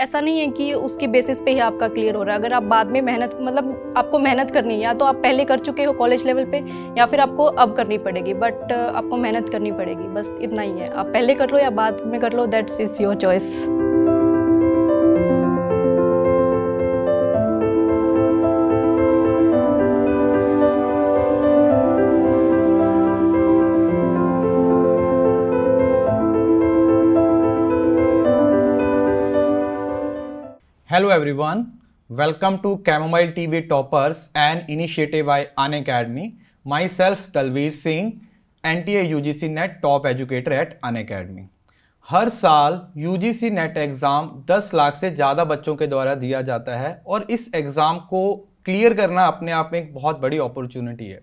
ऐसा नहीं है कि उसके बेसिस पे ही आपका क्लियर हो रहा है अगर आप बाद में मेहनत मतलब आपको मेहनत करनी है या तो आप पहले कर चुके हो कॉलेज लेवल पे या फिर आपको अब करनी पड़ेगी बट आपको मेहनत करनी पड़ेगी बस इतना ही है आप पहले कर लो या बाद में कर लो that's is your choice hello welcome Hello toppers and initiative Chamomile अन Toppers, myself Talveer Singh N T Talveer U G C NET top educator at Unacademy हर साल सी नेट एग्ज़ाम 10 लाख से ज़्यादा बच्चों के द्वारा दिया जाता है और इस एग्ज़ाम को क्लियर करना अपने आप में एक बहुत बड़ी अपॉर्चुनिटी है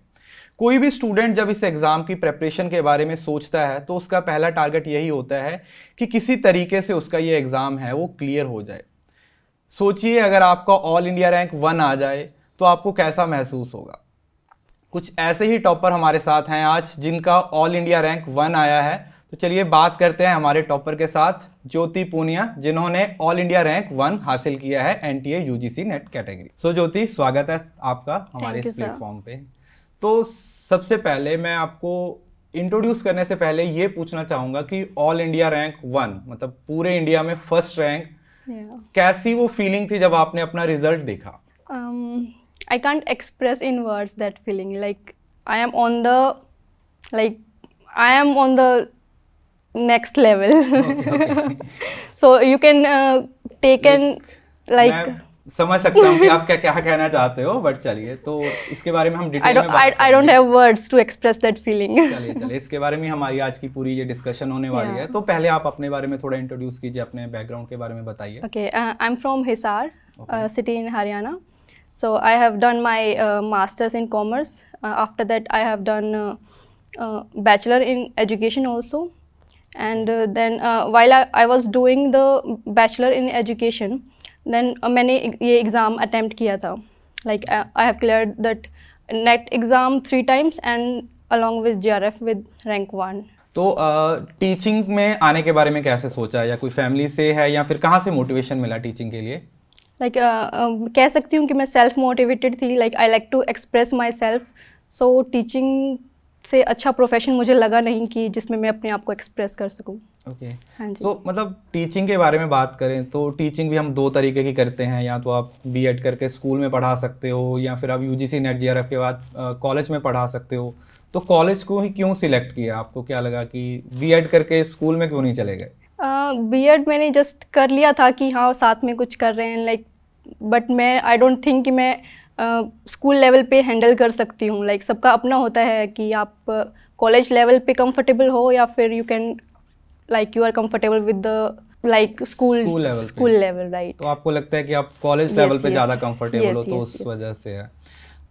कोई भी स्टूडेंट जब इस एग्ज़ाम की प्रेपरेशन के बारे में सोचता है तो उसका पहला टारगेट यही होता है कि किसी तरीके से उसका ये एग्ज़ाम है वो क्लियर हो जाए सोचिए अगर आपका ऑल इंडिया रैंक वन आ जाए तो आपको कैसा महसूस होगा कुछ ऐसे ही टॉपर हमारे साथ हैं आज जिनका ऑल इंडिया रैंक वन आया है तो चलिए बात करते हैं हमारे टॉपर के साथ ज्योति पूनिया जिन्होंने ऑल इंडिया रैंक वन हासिल किया है N T UGC NET category so Jyoti स्वागत है आपका हमारे इस प्लेटफॉर्म पे तो सबसे पहले मैं आपको इंट्रोड्यूस करने से पहले ये पूछना चाहूँगा कि ऑल इंडिया रैंक वन मतलब पूरे इंडिया में फर्स्ट रैंक कैसी वो फीलिंग थी जब आपने अपना रिजल्ट देखा I can't express in words that feeling like I am on the like I am on the next level so you can take an like समझ सकता हूँ कि आप क्या क्या कहना चाहते हो बट चलिए तो इसके बारे में हम डिटेल में I don't have words to express that feeling चलिए चलिए इसके बारे में हमारी आज की पूरी ये डिस्कशन होने वाली yeah. है तो पहले आप अपने बारे में थोड़ा इंट्रोड्यूस कीजिए अपने बैकग्राउंड के बारे में बताइए okay I am from Hisar city in Haryana so I have done my masters in commerce after that I have done bachelor in education also and then then I uh, while doing the bachelor in education then uh, मैंने ये exam attempt किया था like I have clear that NET exam three times and along with J R F with rank one तो teaching uh, में आने के बारे में कैसे सोचा या कोई फैमिली से है या फिर कहाँ से मोटिवेशन मिला टीचिंग के लिए लाइक like, uh, uh, कह सकती हूँ कि मैं सेल्फ मोटिवेटेड थी like I like to express myself so teaching से अच्छा प्रोफेशन मुझे लगा नहीं कि जिसमें मैं अपने आप को एक्सप्रेस कर सकूँ ओके okay. हाँ जी तो मतलब टीचिंग के बारे में बात करें तो टीचिंग भी हम दो तरीके की करते हैं या तो आप एड करके स्कूल में पढ़ा सकते हो या फिर आप U G C NET F के बाद कॉलेज में पढ़ा सकते हो तो कॉलेज को ही क्यों सिलेक्ट किया आपको क्या लगा कि एड करके स्कूल में क्यों नहीं चले गए बी uh, मैंने जस्ट कर लिया था कि हाँ साथ में कुछ कर रहे हैं लाइक बट मैं आई डोंट थिंक कि मैं स्कूल uh, लेवल पे हैंडल कर सकती हूँ लाइक like, सबका अपना होता है कि आप कॉलेज लेवल पे कंफर्टेबल हो या फिर you can like you are comfortable with the like school school level school level right तो आपको लगता है कि आप college level yes, पे yes. ज़्यादा comfortable yes, हो तो yes, उस yes. वजह से है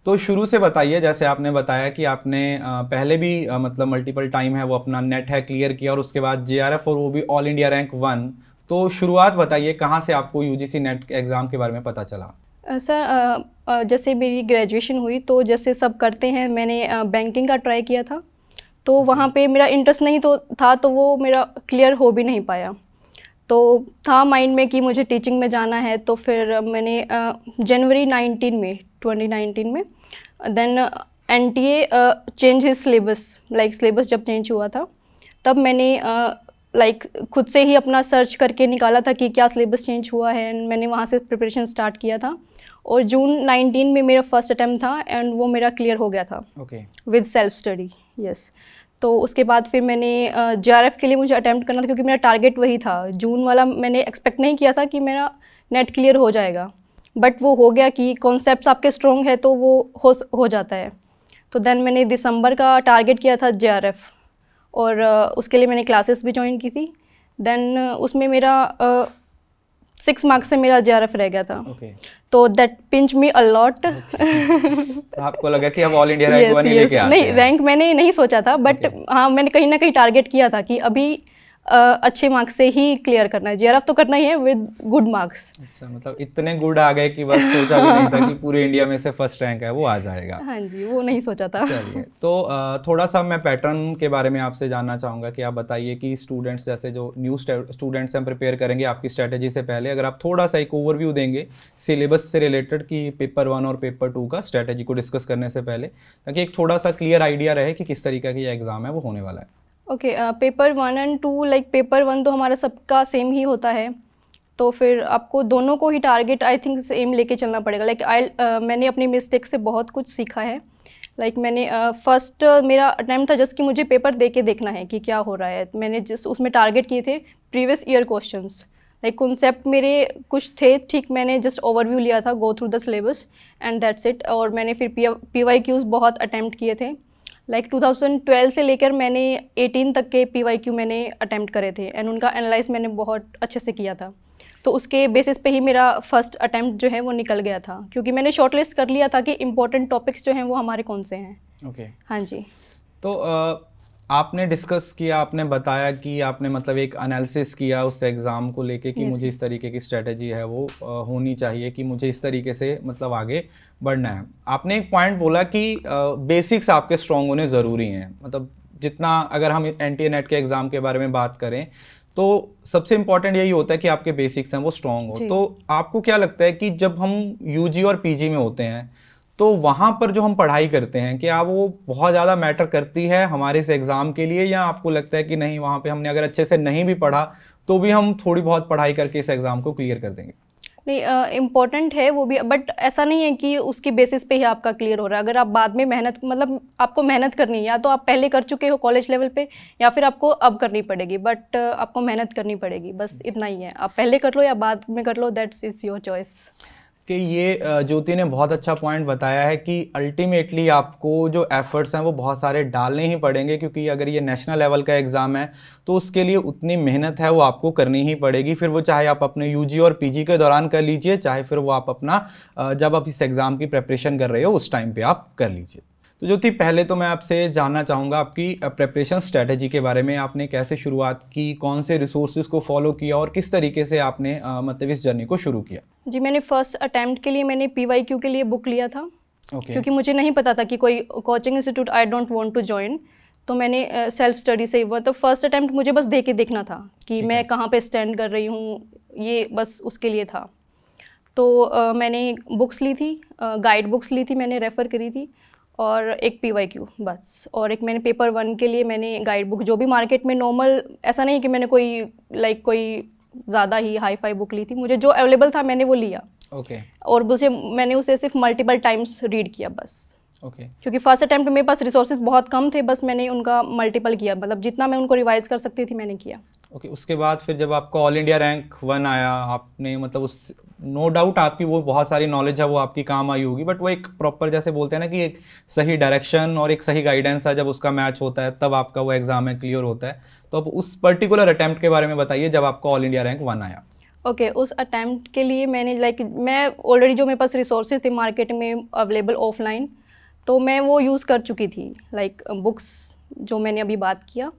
तो शुरू से बताइए जैसे आपने बताया कि आपने पहले भी मतलब मल्टीपल टाइम है वो अपना नेट है क्लियर किया और उसके बाद जे और वो भी ऑल इंडिया रैंक वन तो शुरुआत बताइए कहाँ से आपको यू नेट एग्ज़ाम के बारे में पता चला सर जैसे मेरी ग्रेजुएशन हुई तो जैसे सब करते हैं मैंने बैंकिंग का ट्राई किया था तो वहाँ पे मेरा इंटरेस्ट नहीं तो था तो वो मेरा क्लियर हो भी नहीं पाया तो था माइंड में कि मुझे टीचिंग में जाना है तो फिर मैंने जनवरी 19 में 2019 में then N T A change his syllabus like syllabus जब चेंज हुआ था तब मैंने लाइक like, खुद से ही अपना सर्च करके निकाला था कि क्या सिलेबस चेंज हुआ है एंड मैंने वहाँ से प्रिपरेशन स्टार्ट किया था और जून 19 में मेरा फर्स्ट अटैम्प्ट था एंड वो मेरा क्लियर हो गया था विद सेल्फ स्टडी यस तो उसके बाद फिर मैंने जे के लिए मुझे अटैम्प्ट करना था क्योंकि मेरा टारगेट वही था जून वाला मैंने एक्सपेक्ट नहीं किया था कि मेरा नेट क्लियर हो जाएगा बट वो हो गया कि कॉन्सेप्ट आपके स्ट्रॉन्ग है तो वो हो हो जाता है तो देन मैंने दिसंबर का टारगेट किया था जे और उसके लिए मैंने क्लासेस भी ज्वाइन की थी देन उसमें मेरा सिक्स मार्क्स से मेरा जे रह गया था तो दैट पिंच मी अलॉट आपको लगा कि अब all India rank yes, yes, नहीं रैंक मैंने नहीं सोचा था बट okay. हाँ मैंने कहीं ना कहीं टारगेट किया था कि अभी अच्छे मार्क्स से ही क्लियर करना है जेआरएफ तो करना ही है विद गुड मार्क्स अच्छा मतलब इतने गुड आ गए कि बस सोचा भी नहीं था कि पूरे इंडिया में से फर्स्ट रैंक है वो आ जाएगा हाँ जी वो नहीं सोचा था चलिए तो थोड़ा सा मैं पैटर्न के बारे में आपसे जानना चाहूँगा कि आप बताइए कि स्टूडेंट्स जैसे जो न्यू स्टूडेंट्स हम प्रिपेयर करेंगे आपकी स्ट्रैटेजी से पहले अगर आप थोड़ा सा एक ओवरव्यू देंगे सिलेबस से रिलेटेड कि पेपर वन और पेपर टू का स्ट्रैटेजी को डिस्कस करने से पहले ताकि एक थोड़ा सा क्लियर आइडिया रहे कि किस तरीके का ये एग्ज़ाम है वो होने वाला है okay paper one and two like paper one तो हमारा सबका सेम ही होता है तो फिर आपको दोनों को ही टारगेट आई थिंक सेम लेके चलना पड़ेगा लाइक आई मैंने अपनी मिस्टेक से बहुत कुछ सीखा है लाइक like मैंने फर्स्ट uh, uh, मेरा अटैम्प्ट था जस्ट कि मुझे पेपर दे के देखना है कि क्या हो रहा है मैंने जिस उसमें टारगेट किए थे previous year question like concept मेरे कुछ थे ठीक मैंने जस्ट ओवरव्यू लिया था go through the syllabus and that's it और मैंने फिर पी पी वाई क्यूज़ बहुत अटैम्प्ट किए थे लाइक like 2012 से लेकर मैंने 18 तक के पी मैंने अटैम्प्ट करे थे एंड उनका एनालाइज मैंने बहुत अच्छे से किया था तो उसके बेसिस पे ही मेरा फर्स्ट अटैम्प्ट जो है वो निकल गया था क्योंकि मैंने शॉर्ट लिस्ट कर लिया था कि इम्पोर्टेंट टॉपिक्स जो हैं वो हमारे कौन से हैं ओके okay. हाँ जी तो uh... आपने डिस्कस किया आपने बताया कि आपने मतलब एक एनालिसिस किया उस एग्ज़ाम को लेके कि yes. मुझे इस तरीके की स्ट्रेटजी है वो आ, होनी चाहिए कि मुझे इस तरीके से मतलब आगे बढ़ना है आपने एक पॉइंट बोला कि आ, बेसिक्स आपके स्ट्रॉन्ग होने ज़रूरी हैं मतलब जितना अगर हम एन टी नेट के एग्ज़ाम के बारे में बात करें तो सबसे इम्पॉर्टेंट यही होता है कि आपके बेसिक्स हैं वो स्ट्रॉन्ग हो तो आपको क्या लगता है कि जब हम यू और पी में होते हैं तो वहाँ पर जो हम पढ़ाई करते हैं क्या वो बहुत ज़्यादा मैटर करती है हमारे इस एग्ज़ाम के लिए या आपको लगता है कि नहीं वहाँ पे हमने अगर अच्छे से नहीं भी पढ़ा तो भी हम थोड़ी बहुत पढ़ाई करके इस एग्ज़ाम को क्लियर कर देंगे नहीं इम्पॉर्टेंट है वो भी बट ऐसा नहीं है कि उसकी बेसिस पे ही आपका क्लियर हो रहा है अगर आप बाद में मेहनत मतलब आपको मेहनत करनी है या तो आप पहले कर चुके हो कॉलेज लेवल पे या फिर आपको अब करनी पड़ेगी बट आपको मेहनत करनी पड़ेगी बस इतना ही है आप पहले कर लो या बाद में कर लो दैट्स इज़ योर चॉइस कि ये ज्योति ने बहुत अच्छा पॉइंट बताया है कि अल्टीमेटली आपको जो एफ़र्ट्स हैं वो बहुत सारे डालने ही पड़ेंगे क्योंकि अगर ये नेशनल लेवल का एग्ज़ाम है तो उसके लिए उतनी मेहनत है वो आपको करनी ही पड़ेगी फिर वो चाहे आप अपने यूजी और पीजी के दौरान कर लीजिए चाहे फिर वो आप अपना जब आप इस एग्ज़ाम की प्रेपरेशन कर रहे हो उस टाइम पर आप कर लीजिए तो ज्योति पहले तो मैं आपसे जानना चाहूँगा आपकी प्रेपरेशन स्ट्रेटजी के बारे में आपने कैसे शुरुआत की कौन से रिसोर्सेज को फॉलो किया और किस तरीके से आपने मतलब इस जर्नी को शुरू किया जी मैंने फर्स्ट अटैम्प्ट के लिए मैंने पी के लिए बुक लिया था okay. क्योंकि मुझे नहीं पता था कि कोई coaching institute I don't want to join तो मैंने सेल्फ स्टडी से हुआ तो फर्स्ट अटैम्प्ट मुझे बस दे के देखना था कि मैं कहाँ पे स्टैंड कर रही हूँ ये बस उसके लिए था तो uh, मैंने बुक्स ली थी गाइड uh, बुक्स ली थी मैंने रेफ़र करी थी और एक पी वाई क्यू बस और एक मैंने पेपर वन के लिए मैंने गाइड बुक जो भी मार्केट में नॉर्मल ऐसा नहीं कि मैंने कोई लाइक like, कोई ज़्यादा ही हाई फाई बुक ली थी मुझे जो अवेलेबल था मैंने वो लिया ओके okay. और उसे मैंने उसे सिर्फ मल्टीपल टाइम्स रीड किया बस ओके okay. क्योंकि फर्स्ट अटैम्प्ट मेरे पास रिसोर्सेज बहुत कम थे बस मैंने उनका मल्टीपल किया मतलब जितना मैं उनको रिवाइज कर सकती थी मैंने किया ओके okay, उसके बाद फिर जब आपका ऑल इंडिया रैंक वन आया आपने मतलब उस नो no डाउट आपकी वो बहुत सारी नॉलेज है वो आपकी काम आई होगी बट वो एक प्रॉपर जैसे बोलते हैं ना कि एक सही डायरेक्शन और एक सही गाइडेंस है जब उसका मैच होता है तब आपका वो एग्ज़ाम है क्लियर होता है तो आप उस पर्टिकुलर अटैम्प्ट के बारे में बताइए जब आपका ऑल इंडिया रैंक वन आया ओके okay, उस अटैम्प्ट के लिए मैंने लाइक like, मैं ऑलरेडी जो मेरे पास रिसोर्सेज थे मार्केट में अवेलेबल ऑफलाइन तो मैं वो यूज़ कर चुकी थी लाइक like, बुक्स जो मैंने अभी बात किया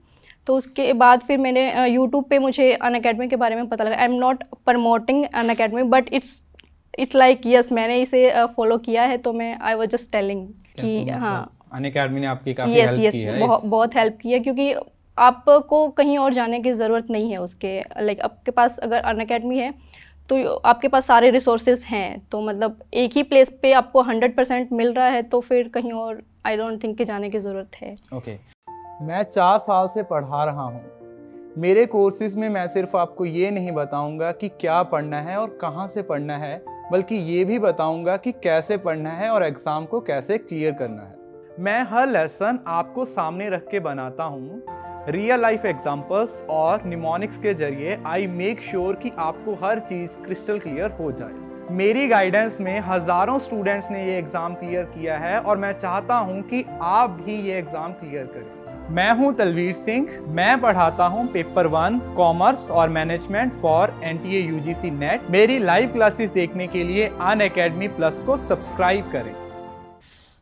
तो उसके बाद फिर मैंने यूट्यूब पे मुझे अन अकेडमी के बारे में पता लगा I am not promoting Unacademy but it's it's like yes मैंने इसे फॉलो uh, किया है तो मैं आई वॉज जस्ट टेलिंग कि तो मतलब हाँ अन अकेडमी ने आपकी काफ़ी yes, हेल्प yes, की है बहुत हेल्प की है क्योंकि आपको कहीं और जाने की ज़रूरत नहीं है उसके लाइक like, आपके पास अगर अन अकेडमी है तो आपके पास सारे रिसोर्सेज हैं तो मतलब एक ही प्लेस पे आपको हंड्रेड परसेंट मिल रहा है तो फिर कहीं और आई डोंट थिंक के जाने की ज़रूरत है ओके okay. मैं चार साल से पढ़ा रहा हूँ मेरे कोर्सेज में मैं सिर्फ आपको ये नहीं बताऊँगा कि क्या पढ़ना है और कहाँ से पढ़ना है बल्कि ये भी बताऊँगा कि कैसे पढ़ना है और एग्ज़ाम को कैसे क्लियर करना है मैं हर लेसन आपको सामने रख के बनाता हूँ रियल लाइफ एग्जाम्पल्स और निमोनिक्स के जरिए आई मेक श्योर कि आपको हर चीज़ क्रिस्टल क्लियर हो जाए मेरी गाइडेंस में हज़ारों स्टूडेंट्स ने ये एग्ज़ाम क्लियर किया है और मैं चाहता हूँ कि आप भी ये एग्ज़ाम क्लियर करें मैं हूं तलवीर सिंह मैं पढ़ाता हूं पेपर वन कॉमर्स और management for N T G C NET मेरी लाइव क्लासेस देखने के लिए अन अकेडमी प्लस को सब्सक्राइब करें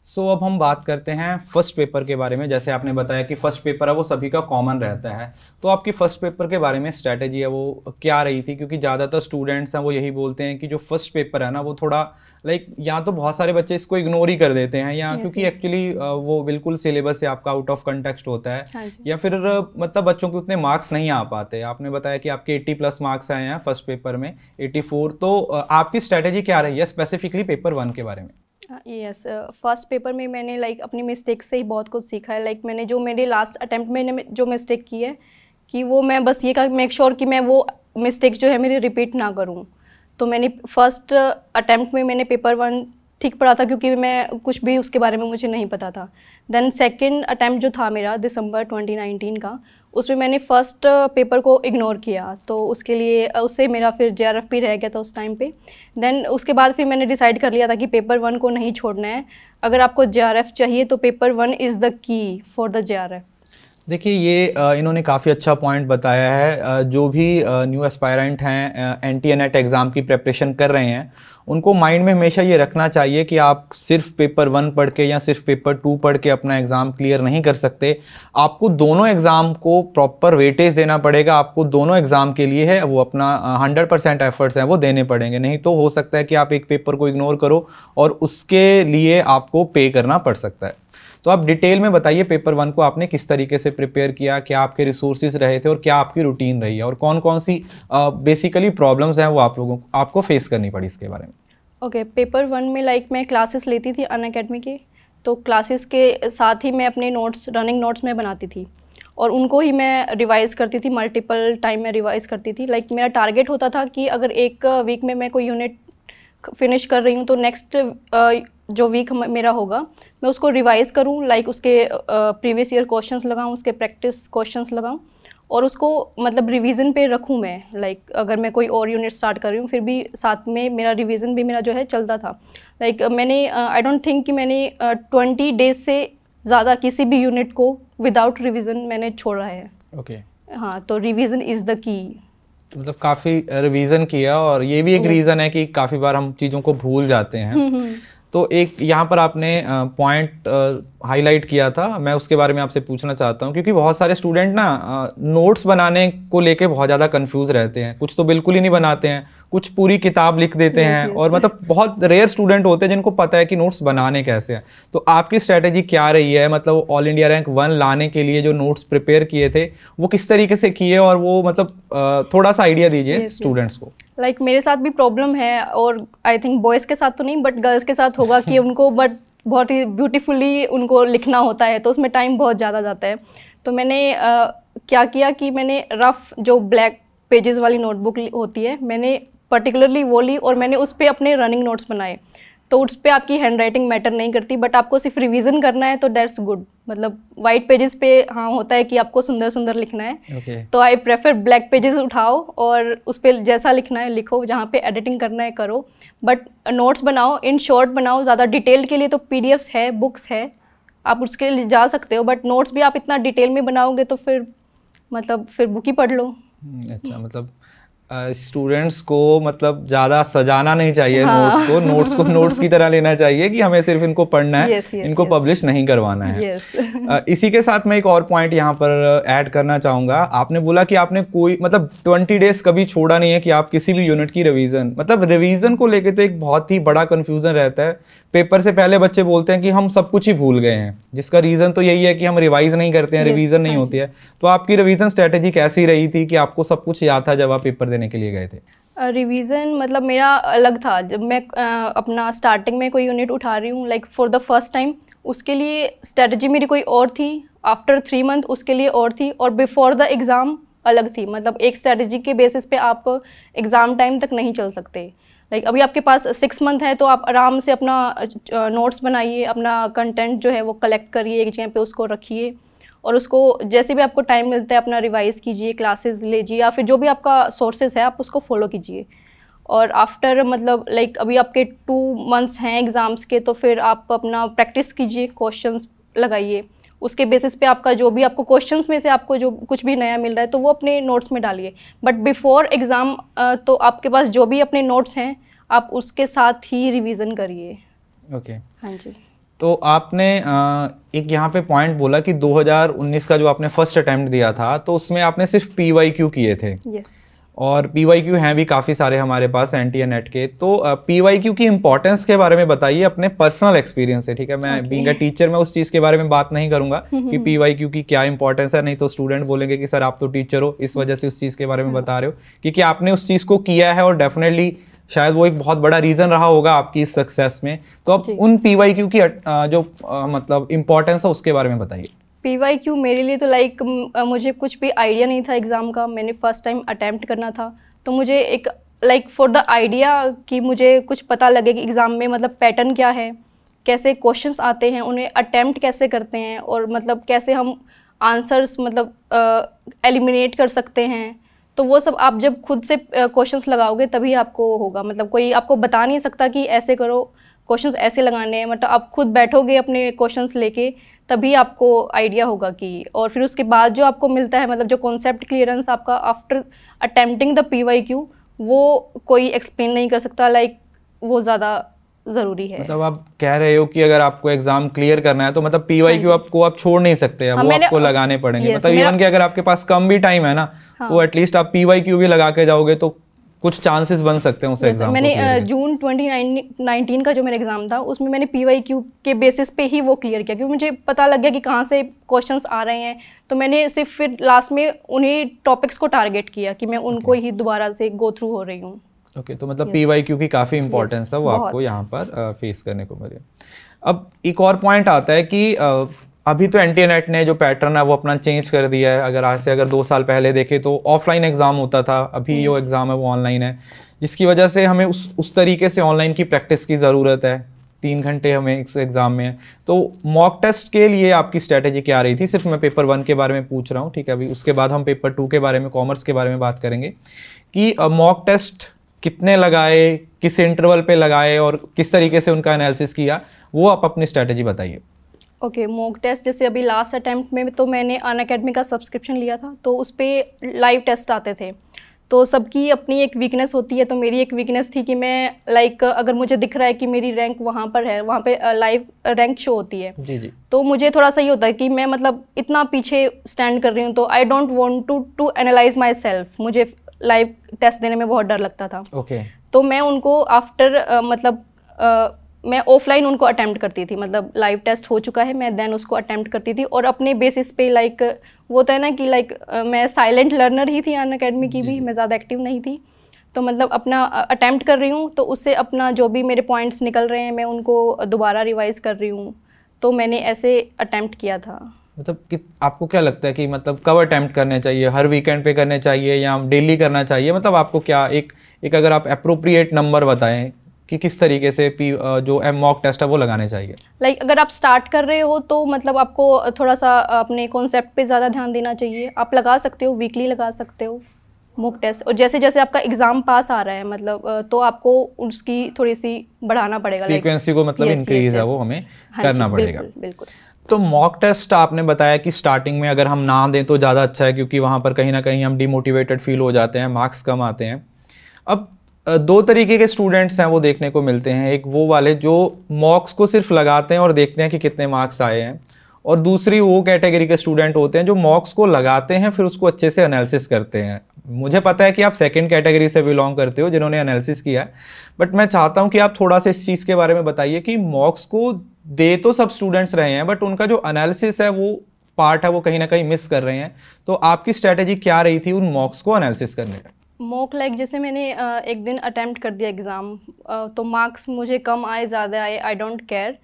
सो so, अब हम बात करते हैं फर्स्ट पेपर के बारे में जैसे आपने बताया कि फर्स्ट पेपर है वो सभी का कॉमन रहता है तो आपकी फर्स्ट पेपर के बारे में स्ट्रैटेजी है वो क्या रही थी क्योंकि ज़्यादातर स्टूडेंट्स हैं वो यही बोलते हैं कि जो फर्स्ट पेपर है ना वो थोड़ा लाइक या तो बहुत सारे बच्चे इसको इग्नोर ही कर देते हैं या yes, क्योंकि एक्चुअली yes. वो बिल्कुल सिलेबस से आपका आउट ऑफ कंटेक्स्ट होता है हाँ या फिर मतलब बच्चों के उतने मार्क्स नहीं आ पाते आपने बताया कि आपके 80 प्लस मार्क्स आए हैं फर्स्ट पेपर में 84 तो आपकी स्ट्रैटेजी क्या रही है स्पेसिफिकली पेपर वन के बारे में यस फर्स्ट पेपर में मैंने लाइक like, अपनी मिस्टेक से ही बहुत कुछ सीखा है लाइक like, मैंने जो मेरे लास्ट अटैम्प्ट में जो मिस्टेक की है कि वो मैं बस ये का मेक श्योर sure कि मैं वो मिस्टेक जो है मेरी रिपीट ना करूँ तो मैंने फर्स्ट अटैम्प्ट में मैंने पेपर वन ठीक पड़ा था क्योंकि मैं कुछ भी उसके बारे में मुझे नहीं पता था देन सेकेंड अटैम्प्ट जो था मेरा दिसंबर 2019 का उसमें मैंने फ़र्स्ट पेपर को इग्नोर किया तो उसके लिए उससे मेरा फिर जे रह गया था उस टाइम पे देन उसके बाद फिर मैंने डिसाइड कर लिया था कि पेपर वन को नहीं छोड़ना है अगर आपको जे चाहिए तो paper one is the key for the J देखिए ये इन्होंने काफ़ी अच्छा पॉइंट बताया है जो भी न्यू एस्पायरेंट हैं N T N at exam की प्रेपरेशन कर रहे हैं उनको माइंड में हमेशा ये रखना चाहिए कि आप सिर्फ पेपर वन पढ़ के या सिर्फ पेपर टू पढ़ के अपना एग्ज़ाम क्लियर नहीं कर सकते आपको दोनों एग्ज़ाम को प्रॉपर वेटेज देना पड़ेगा आपको दोनों एग्ज़ाम के लिए है वो अपना हंड्रेड परसेंट एफर्ट्स हैं वो देने पड़ेंगे नहीं तो हो सकता है कि आप एक पेपर को इग्नोर करो और उसके लिए आपको पे करना पड़ सकता है तो आप डिटेल में बताइए पेपर वन को आपने किस तरीके से प्रिपेयर किया क्या आपके रिसोर्सेज रहे थे और क्या आपकी रूटीन रही है और कौन कौन सी बेसिकली प्रॉब्लम्स हैं वो आप लोगों को आपको फेस करनी पड़ी इसके बारे में ओके पेपर वन में लाइक मैं क्लासेस लेती थी अन अकेडमी की तो क्लासेस के साथ ही मैं अपने नोट्स रनिंग नोट्स में बनाती थी और उनको ही मैं रिवाइज़ करती थी मल्टीपल टाइम में रिवाइज़ करती थी लाइक like, मेरा टारगेट होता था कि अगर एक वीक में मैं कोई यूनिट फिनिश कर रही हूँ तो नेक्स्ट जो वीक मेरा होगा मैं उसको रिवाइज़ करूँ लाइक उसके प्रीवियस ईयर क्वेश्चंस लगाऊँ उसके प्रैक्टिस क्वेश्चंस लगाऊँ और उसको मतलब रिवीजन पे रखूँ मैं लाइक like, अगर मैं कोई और यूनिट स्टार्ट कर रही हूँ फिर भी साथ में मेरा रिवीजन भी मेरा जो है चलता था लाइक like, मैंने आई डोंट थिंक कि मैंने ट्वेंटी uh, डेज से ज़्यादा किसी भी यूनिट को विदाउट रिवीजन मैंने छोड़ा है ओके okay. हाँ तो रिवीजन इज़ द की मतलब काफ़ी रिवीजन किया और ये भी एक रीज़न है कि काफ़ी बार हम चीज़ों को भूल जाते हैं हम्म, हम्म। तो एक यहाँ पर आपने पॉइंट हाईलाइट किया था मैं उसके बारे में आपसे पूछना चाहता हूँ क्योंकि बहुत सारे स्टूडेंट ना नोट्स बनाने को लेके बहुत ज़्यादा कंफ्यूज रहते हैं कुछ तो बिल्कुल ही नहीं बनाते हैं कुछ पूरी किताब लिख देते हैं और मतलब बहुत रेयर स्टूडेंट होते हैं जिनको पता है कि नोट्स बनाने कैसे हैं तो आपकी स्ट्रैटेजी क्या रही है मतलब ऑल इंडिया रैंक वन लाने के लिए जो नोट्स प्रिपेयर किए थे वो किस तरीके से किए और वो मतलब थोड़ा सा आइडिया दीजिए स्टूडेंट्स को लाइक like, मेरे साथ भी प्रॉब्लम है और आई थिंक बॉयज़ के साथ तो नहीं बट गर्ल्स के साथ होगा कि उनको बट बहुत ही ब्यूटीफुली उनको लिखना होता है तो उसमें टाइम बहुत ज़्यादा जाता है तो मैंने आ, क्या किया कि मैंने रफ़ जो ब्लैक पेजेस वाली नोटबुक होती है मैंने पर्टिकुलरली वो ली और मैंने उस पर अपने रनिंग नोट्स बनाए तो उस पर आपकी हैंड राइटिंग मैटर नहीं करती बट आपको सिर्फ रिविज़न करना है तो डेट्स गुड मतलब वाइट पेजेस पे हाँ होता है कि आपको सुंदर सुंदर लिखना है okay. तो आई प्रेफर ब्लैक पेजेस उठाओ और उस पर जैसा लिखना है लिखो जहाँ पे एडिटिंग करना है करो बट नोट्स बनाओ इन शॉर्ट बनाओ ज़्यादा डिटेल के लिए तो पी है बुक्स है आप उसके लिए जा सकते हो बट नोट्स भी आप इतना डिटेल में बनाओगे तो फिर मतलब फिर बुक ही पढ़ लो hmm, अच्छा मतलब स्टूडेंट्स uh, को मतलब ज़्यादा सजाना नहीं चाहिए हाँ। नोट्स को नोट्स को नोट्स की तरह लेना चाहिए कि हमें सिर्फ इनको पढ़ना है yes, yes, इनको yes. पब्लिश नहीं करवाना है yes. uh, इसी के साथ मैं एक और पॉइंट यहाँ पर ऐड करना चाहूँगा आपने बोला कि आपने कोई मतलब ट्वेंटी डेज कभी छोड़ा नहीं है कि आप किसी भी यूनिट की रिविज़न मतलब रिविज़न को लेकर तो एक बहुत ही बड़ा कन्फ्यूज़न रहता है पेपर से पहले बच्चे बोलते हैं कि हम सब कुछ ही भूल गए हैं जिसका रीज़न तो यही है कि हम रिवाइज़ नहीं करते हैं रिविज़न नहीं हाँ होती है तो आपकी रिविज़न स्ट्रैटेजी कैसी रही थी कि आपको सब कुछ याद था जब आप पेपर देने के लिए गए थे रिवीजन uh, मतलब मेरा अलग था जब मैं uh, अपना स्टार्टिंग में कोई यूनिट उठा रही हूँ like for the first time उसके लिए स्ट्रेटजी मेरी कोई और थी आफ्टर थ्री मंथ उसके लिए और थी और बिफोर द एग्ज़ाम अलग थी मतलब एक स्ट्रेटजी के बेसिस पे आप एग्ज़ाम टाइम तक नहीं चल सकते लाइक अभी आपके पास सिक्स मंथ है तो आप आराम से अपना नोट्स बनाइए अपना कंटेंट जो है वो कलेक्ट करिए एक जगह पे उसको रखिए और उसको जैसे भी आपको टाइम मिलता है अपना रिवाइज़ कीजिए क्लासेस लीजिए या फिर जो भी आपका सोर्सेज है आप उसको फॉलो कीजिए और आफ्टर मतलब लाइक अभी आपके टू मंथ्स हैं एग्ज़ाम्स के तो फिर आप अपना प्रैक्टिस कीजिए क्वेश्चन लगाइए उसके बेसिस पे आपका जो भी आपको क्वेश्चंस में से आपको जो कुछ भी नया मिल रहा है तो वो अपने नोट्स में डालिए बट बिफोर एग्ज़ाम तो आपके पास जो भी अपने नोट्स हैं आप उसके साथ ही रिवीजन करिए ओके okay. हाँ जी तो आपने एक यहाँ पे पॉइंट बोला कि 2019 का जो आपने फर्स्ट अटैम्प्ट दिया था तो उसमें आपने सिर्फ पी वाई क्यू किए थे yes. और पी वाई क्यू हैं भी काफ़ी सारे हमारे पास एन टी नेट के तो पी वाई क्यू की इम्पोर्टेंस के बारे में बताइए अपने पर्सनल एक्सपीरियंस से ठीक है मैं okay. अ टीचर मैं उस चीज़ के बारे में बात नहीं करूंगा कि पी वाई क्यू की क्या इंपॉर्टेंस है नहीं तो स्टूडेंट बोलेंगे कि सर आप तो टीचर हो इस वजह से उस चीज़ के बारे में बता रहे हो क्योंकि आपने उस चीज़ को किया है और डेफिनेटली शायद वो एक बहुत बड़ा रीज़न रहा होगा आपकी इस सक्सेस में तो आप उन पी वाई क्यू की जो मतलब इम्पोर्टेंस है उसके बारे में बताइए पी वाई क्यू मेरे लिए तो लाइक मुझे कुछ भी आइडिया नहीं था एग्ज़ाम का मैंने फ़र्स्ट टाइम अटैम्प्ट करना था तो मुझे एक लाइक फॉर द आइडिया कि मुझे कुछ पता लगे कि एग्ज़ाम में मतलब पैटर्न क्या है कैसे क्वेश्चंस आते हैं उन्हें अटैम्प्ट कैसे करते हैं और मतलब कैसे हम आंसर्स मतलब एलिमिनेट uh, कर सकते हैं तो वो सब आप जब खुद से क्वेश्चंस लगाओगे तभी आपको होगा मतलब कोई आपको बता नहीं सकता कि ऐसे करो क्वेश्चंस ऐसे लगाने हैं मतलब आप खुद बैठोगे अपने क्वेश्चंस लेके तभी आपको आइडिया होगा कि और फिर उसके बाद जो आपको मिलता है मतलब जो कॉन्सेप्ट क्लियरेंस आपका आफ्टर अटैम्प्टिंग द पी वो कोई एक्सप्लेन नहीं कर सकता लाइक like, वो ज़्यादा जरूरी है मतलब आप कह रहे हो कि अगर आपको एग्जाम क्लियर करना है तो मतलब पी वाई क्यू आपको आप छोड़ नहीं सकते हाँ, अब वो आपको लगाने पड़ेंगे मतलब इवन कि अगर आपके पास कम भी टाइम है ना हाँ। तो एटलीस्ट आप पी वाई क्यू भी लगा के जाओगे तो कुछ चांसेस बन सकते हैं उस एग्जाम मैंने जून ट्वेंटी नाइनटीन का जो मेरा एग्जाम था उसमें मैंने पी वाई क्यू के बेसिस पे ही वो क्लियर किया क्योंकि मुझे पता लग गया कि कहाँ से क्वेश्चंस आ रहे हैं तो मैंने सिर्फ फिर लास्ट में उन्हीं टॉपिक्स को टारगेट किया कि मैं उनको ही दोबारा से गो थ्रू हो रही हूँ ओके तो मतलब पी वाई क्यू की काफ़ी इंपॉर्टेंस है वो आपको यहाँ पर फेस uh, करने को मिले अब एक और पॉइंट आता है कि uh, अभी तो एंटीनेट ने जो पैटर्न है वो अपना चेंज कर दिया है अगर आज से अगर दो साल पहले देखें तो ऑफलाइन एग्ज़ाम होता था अभी जो एग्ज़ाम है वो ऑनलाइन है जिसकी वजह से हमें उस उस तरीके से ऑनलाइन की प्रैक्टिस की ज़रूरत है तीन घंटे हमें इस एग्ज़ाम में है तो मॉक टेस्ट के लिए आपकी स्ट्रैटेजी क्या रही थी सिर्फ मैं पेपर वन के बारे में पूछ रहा हूँ ठीक है अभी उसके बाद हम पेपर टू के बारे में कॉमर्स के बारे में बात करेंगे कि मॉक uh, टेस्ट कितने लगाए किस इंटरवल पे लगाए और किस तरीके से उनका एनालिसिस किया वो आप अपनी स्ट्रैटेजी बताइए ओके मॉक टेस्ट जैसे अभी लास्ट अटैम्प्ट में तो मैंने अन अकेडमी का सब्सक्रिप्शन लिया था तो उस पर लाइव टेस्ट आते थे तो सबकी अपनी एक वीकनेस होती है तो मेरी एक वीकनेस थी कि मैं लाइक अगर मुझे दिख रहा है कि मेरी रैंक वहाँ पर है वहाँ पे लाइव रैंक शो होती है जी जी तो मुझे थोड़ा सा ये होता है कि मैं मतलब इतना पीछे स्टैंड कर रही हूँ तो I don't want to to analyse myself मुझे लाइव टेस्ट देने में बहुत डर लगता था ओके okay. तो मैं उनको आफ्टर मतलब मैं ऑफलाइन उनको अटैम्प्ट करती थी मतलब लाइव टेस्ट हो चुका है मैं देन उसको अटैम्प्ट करती थी और अपने बेसिस पे लाइक वो तो है ना कि लाइक मैं साइलेंट लर्नर ही थी अन अकेडमी की भी मैं ज़्यादा एक्टिव नहीं थी तो मतलब अपना अटैम्प्ट कर रही हूँ तो उससे अपना जो भी मेरे पॉइंट्स निकल रहे हैं मैं उनको दोबारा रिवाइज़ कर रही हूँ तो मैंने ऐसे अटैम्प्ट किया था मतलब कि आपको क्या लगता है कि मतलब कब अटैम्प्ट करने चाहिए हर वीकेंड पे करने चाहिए या डेली करना चाहिए मतलब आपको क्या एक एक अगर आप अप्रोप्रिएट नंबर बताएं कि किस तरीके से पी जो एम मॉक टेस्ट है वो लगाने चाहिए लाइक like, अगर आप स्टार्ट कर रहे हो तो मतलब आपको थोड़ा सा अपने कॉन्सेप्ट पे ज़्यादा ध्यान देना चाहिए आप लगा सकते हो वीकली लगा सकते हो मॉक टेस्ट और जैसे जैसे आपका एग्ज़ाम पास आ रहा है मतलब तो आपको उसकी थोड़ी सी बढ़ाना पड़ेगा फ्रीक्वेंसी को मतलब इंक्रीज है वो हमें हाँ करना पड़ेगा बिल्कुल तो मॉक टेस्ट आपने बताया कि स्टार्टिंग में अगर हम ना दें तो ज़्यादा अच्छा है क्योंकि वहाँ पर कहीं ना कहीं हम डिमोटिवेटेड फील हो जाते हैं मार्क्स कम आते हैं अब दो तरीके के स्टूडेंट्स हैं वो देखने को मिलते हैं एक वो वाले जो मॉक्स को सिर्फ लगाते हैं और देखते हैं कि कितने मार्क्स आए हैं और दूसरी वो कैटेगरी के स्टूडेंट होते हैं जो मॉक्स को लगाते हैं फिर उसको अच्छे से एनालिसिस करते हैं मुझे पता है कि आप सेकेंड कैटेगरी से बिलोंग करते हो जिन्होंने एनालिसिस किया है बट मैं चाहता हूँ कि आप थोड़ा सा इस चीज़ के बारे में बताइए कि मॉक्स को दे तो सब स्टूडेंट्स रहे हैं बट उनका जो एनालिसिस है वो पार्ट है वो कहीं ना कहीं मिस कर रहे हैं तो आपकी स्ट्रैटेजी क्या रही थी उन मॉक्स को एनालिसिस करने का मॉक लाइक जैसे मैंने एक दिन अटैम्प्ट कर दिया एग्ज़ाम तो मार्क्स मुझे कम आए ज़्यादा आए आई डोंट केयर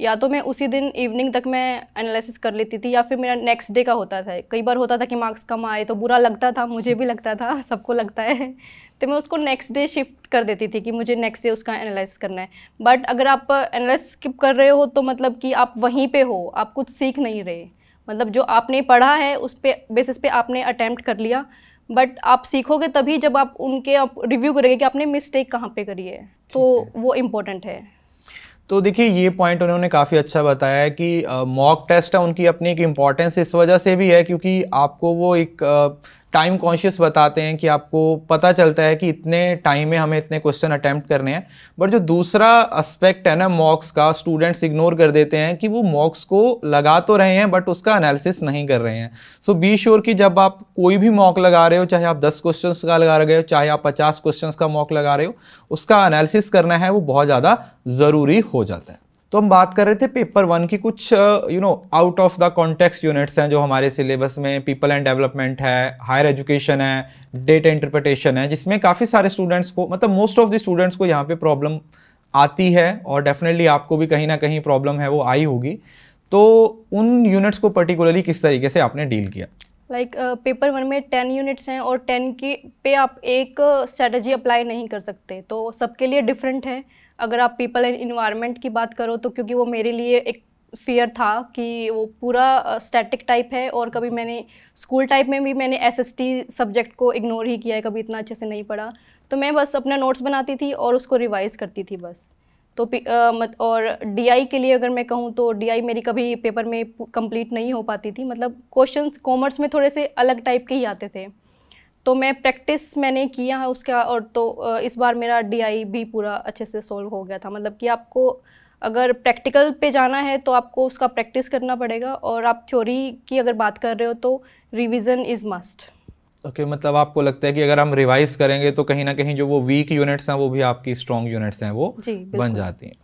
या तो मैं उसी दिन इवनिंग तक मैं एनालिसिस कर लेती थी या फिर मेरा नेक्स्ट डे का होता था कई बार होता था कि मार्क्स कम आए तो बुरा लगता था मुझे भी लगता था सबको लगता है तो मैं उसको नेक्स्ट डे शिफ्ट कर देती थी कि मुझे नेक्स्ट डे उसका एनालिस करना है बट अगर आप एनालिस uh, स्किप कर रहे हो तो मतलब कि आप वहीं पे हो आप कुछ सीख नहीं रहे मतलब जो आपने पढ़ा है उस पर बेसिस पे आपने अटैम्प्ट कर लिया बट आप सीखोगे तभी जब आप उनके आप रिव्यू करेंगे कि आपने मिस्टेक कहाँ पे करी है तो वो इम्पोर्टेंट है तो देखिए ये पॉइंट उन्होंने काफ़ी अच्छा बताया है कि मॉक uh, टेस्ट है उनकी अपनी एक इम्पॉर्टेंस इस वजह से भी है क्योंकि आपको वो एक uh, टाइम कॉन्शियस बताते हैं कि आपको पता चलता है कि इतने टाइम में हमें इतने क्वेश्चन अटैम्प्ट करने हैं बट जो दूसरा एस्पेक्ट है ना मॉक्स का स्टूडेंट्स इग्नोर कर देते हैं कि वो मॉक्स को लगा तो रहे हैं बट उसका एनालिसिस नहीं कर रहे हैं सो बी श्योर कि जब आप कोई भी मॉक लगा रहे हो चाहे आप दस क्वेश्चन का लगा रहे हो चाहे आप पचास क्वेश्चन का मॉक लगा रहे हो उसका एनालिसिस करना है वो बहुत ज़्यादा ज़रूरी हो जाता है तो हम बात कर रहे थे पेपर वन की कुछ you know out of the context units हैं जो हमारे सिलेबस में पीपल एंड डेवलपमेंट है हायर एजुकेशन है डेटा इंटरप्रिटेशन है जिसमें काफ़ी सारे स्टूडेंट्स को मतलब मोस्ट ऑफ द स्टूडेंट्स को यहाँ पे प्रॉब्लम आती है और डेफिनेटली आपको भी कहीं ना कहीं प्रॉब्लम है वो आई होगी तो उन यूनिट्स को पर्टिकुलरली किस तरीके से आपने डील किया लाइक पेपर वन में टेन यूनिट्स हैं और टेन की पे आप एक स्ट्रेटजी uh, अप्लाई नहीं कर सकते तो सबके लिए डिफरेंट है अगर आप पीपल एंड इन्वायरमेंट की बात करो तो क्योंकि वो मेरे लिए एक फियर था कि वो पूरा स्टैटिक टाइप है और कभी मैंने स्कूल टाइप में भी मैंने एसएसटी सब्जेक्ट को इग्नोर ही किया है कभी इतना अच्छे से नहीं पढ़ा तो मैं बस अपना नोट्स बनाती थी और उसको रिवाइज़ करती थी बस तो मत और डीआई के लिए अगर मैं कहूँ तो डीआई मेरी कभी पेपर में कंप्लीट नहीं हो पाती थी मतलब क्वेश्चंस कॉमर्स में थोड़े से अलग टाइप के ही आते थे तो मैं प्रैक्टिस मैंने किया है उसका और तो इस बार मेरा डीआई भी पूरा अच्छे से सॉल्व हो गया था मतलब कि आपको अगर प्रैक्टिकल पे जाना है तो आपको उसका प्रैक्टिस करना पड़ेगा और आप थ्योरी की अगर बात कर रहे हो तो revision is must okay okay, मतलब आपको लगता है कि अगर हम रिवाइज करेंगे तो कहीं ना कहीं जो वो वीक यूनिट्स हैं वो भी आपकी स्ट्रॉन्ग यूनिट्स हैं वो बन जाती हैं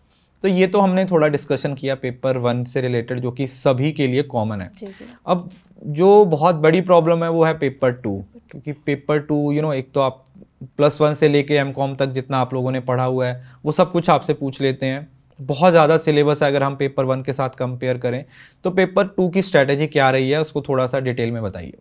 तो ये तो हमने थोड़ा डिस्कशन किया पेपर वन से रिलेटेड जो कि सभी के लिए कॉमन है जी, जी. अब जो बहुत बड़ी प्रॉब्लम है वो है पेपर टू क्योंकि पेपर टू यू नो एक तो आप प्लस वन से लेके एम कॉम तक जितना आप लोगों ने पढ़ा हुआ है वो सब कुछ आपसे पूछ लेते हैं बहुत ज़्यादा सिलेबस है अगर हम पेपर वन के साथ कंपेयर करें तो पेपर टू की स्ट्रैटेजी क्या रही है उसको थोड़ा सा डिटेल में बताइए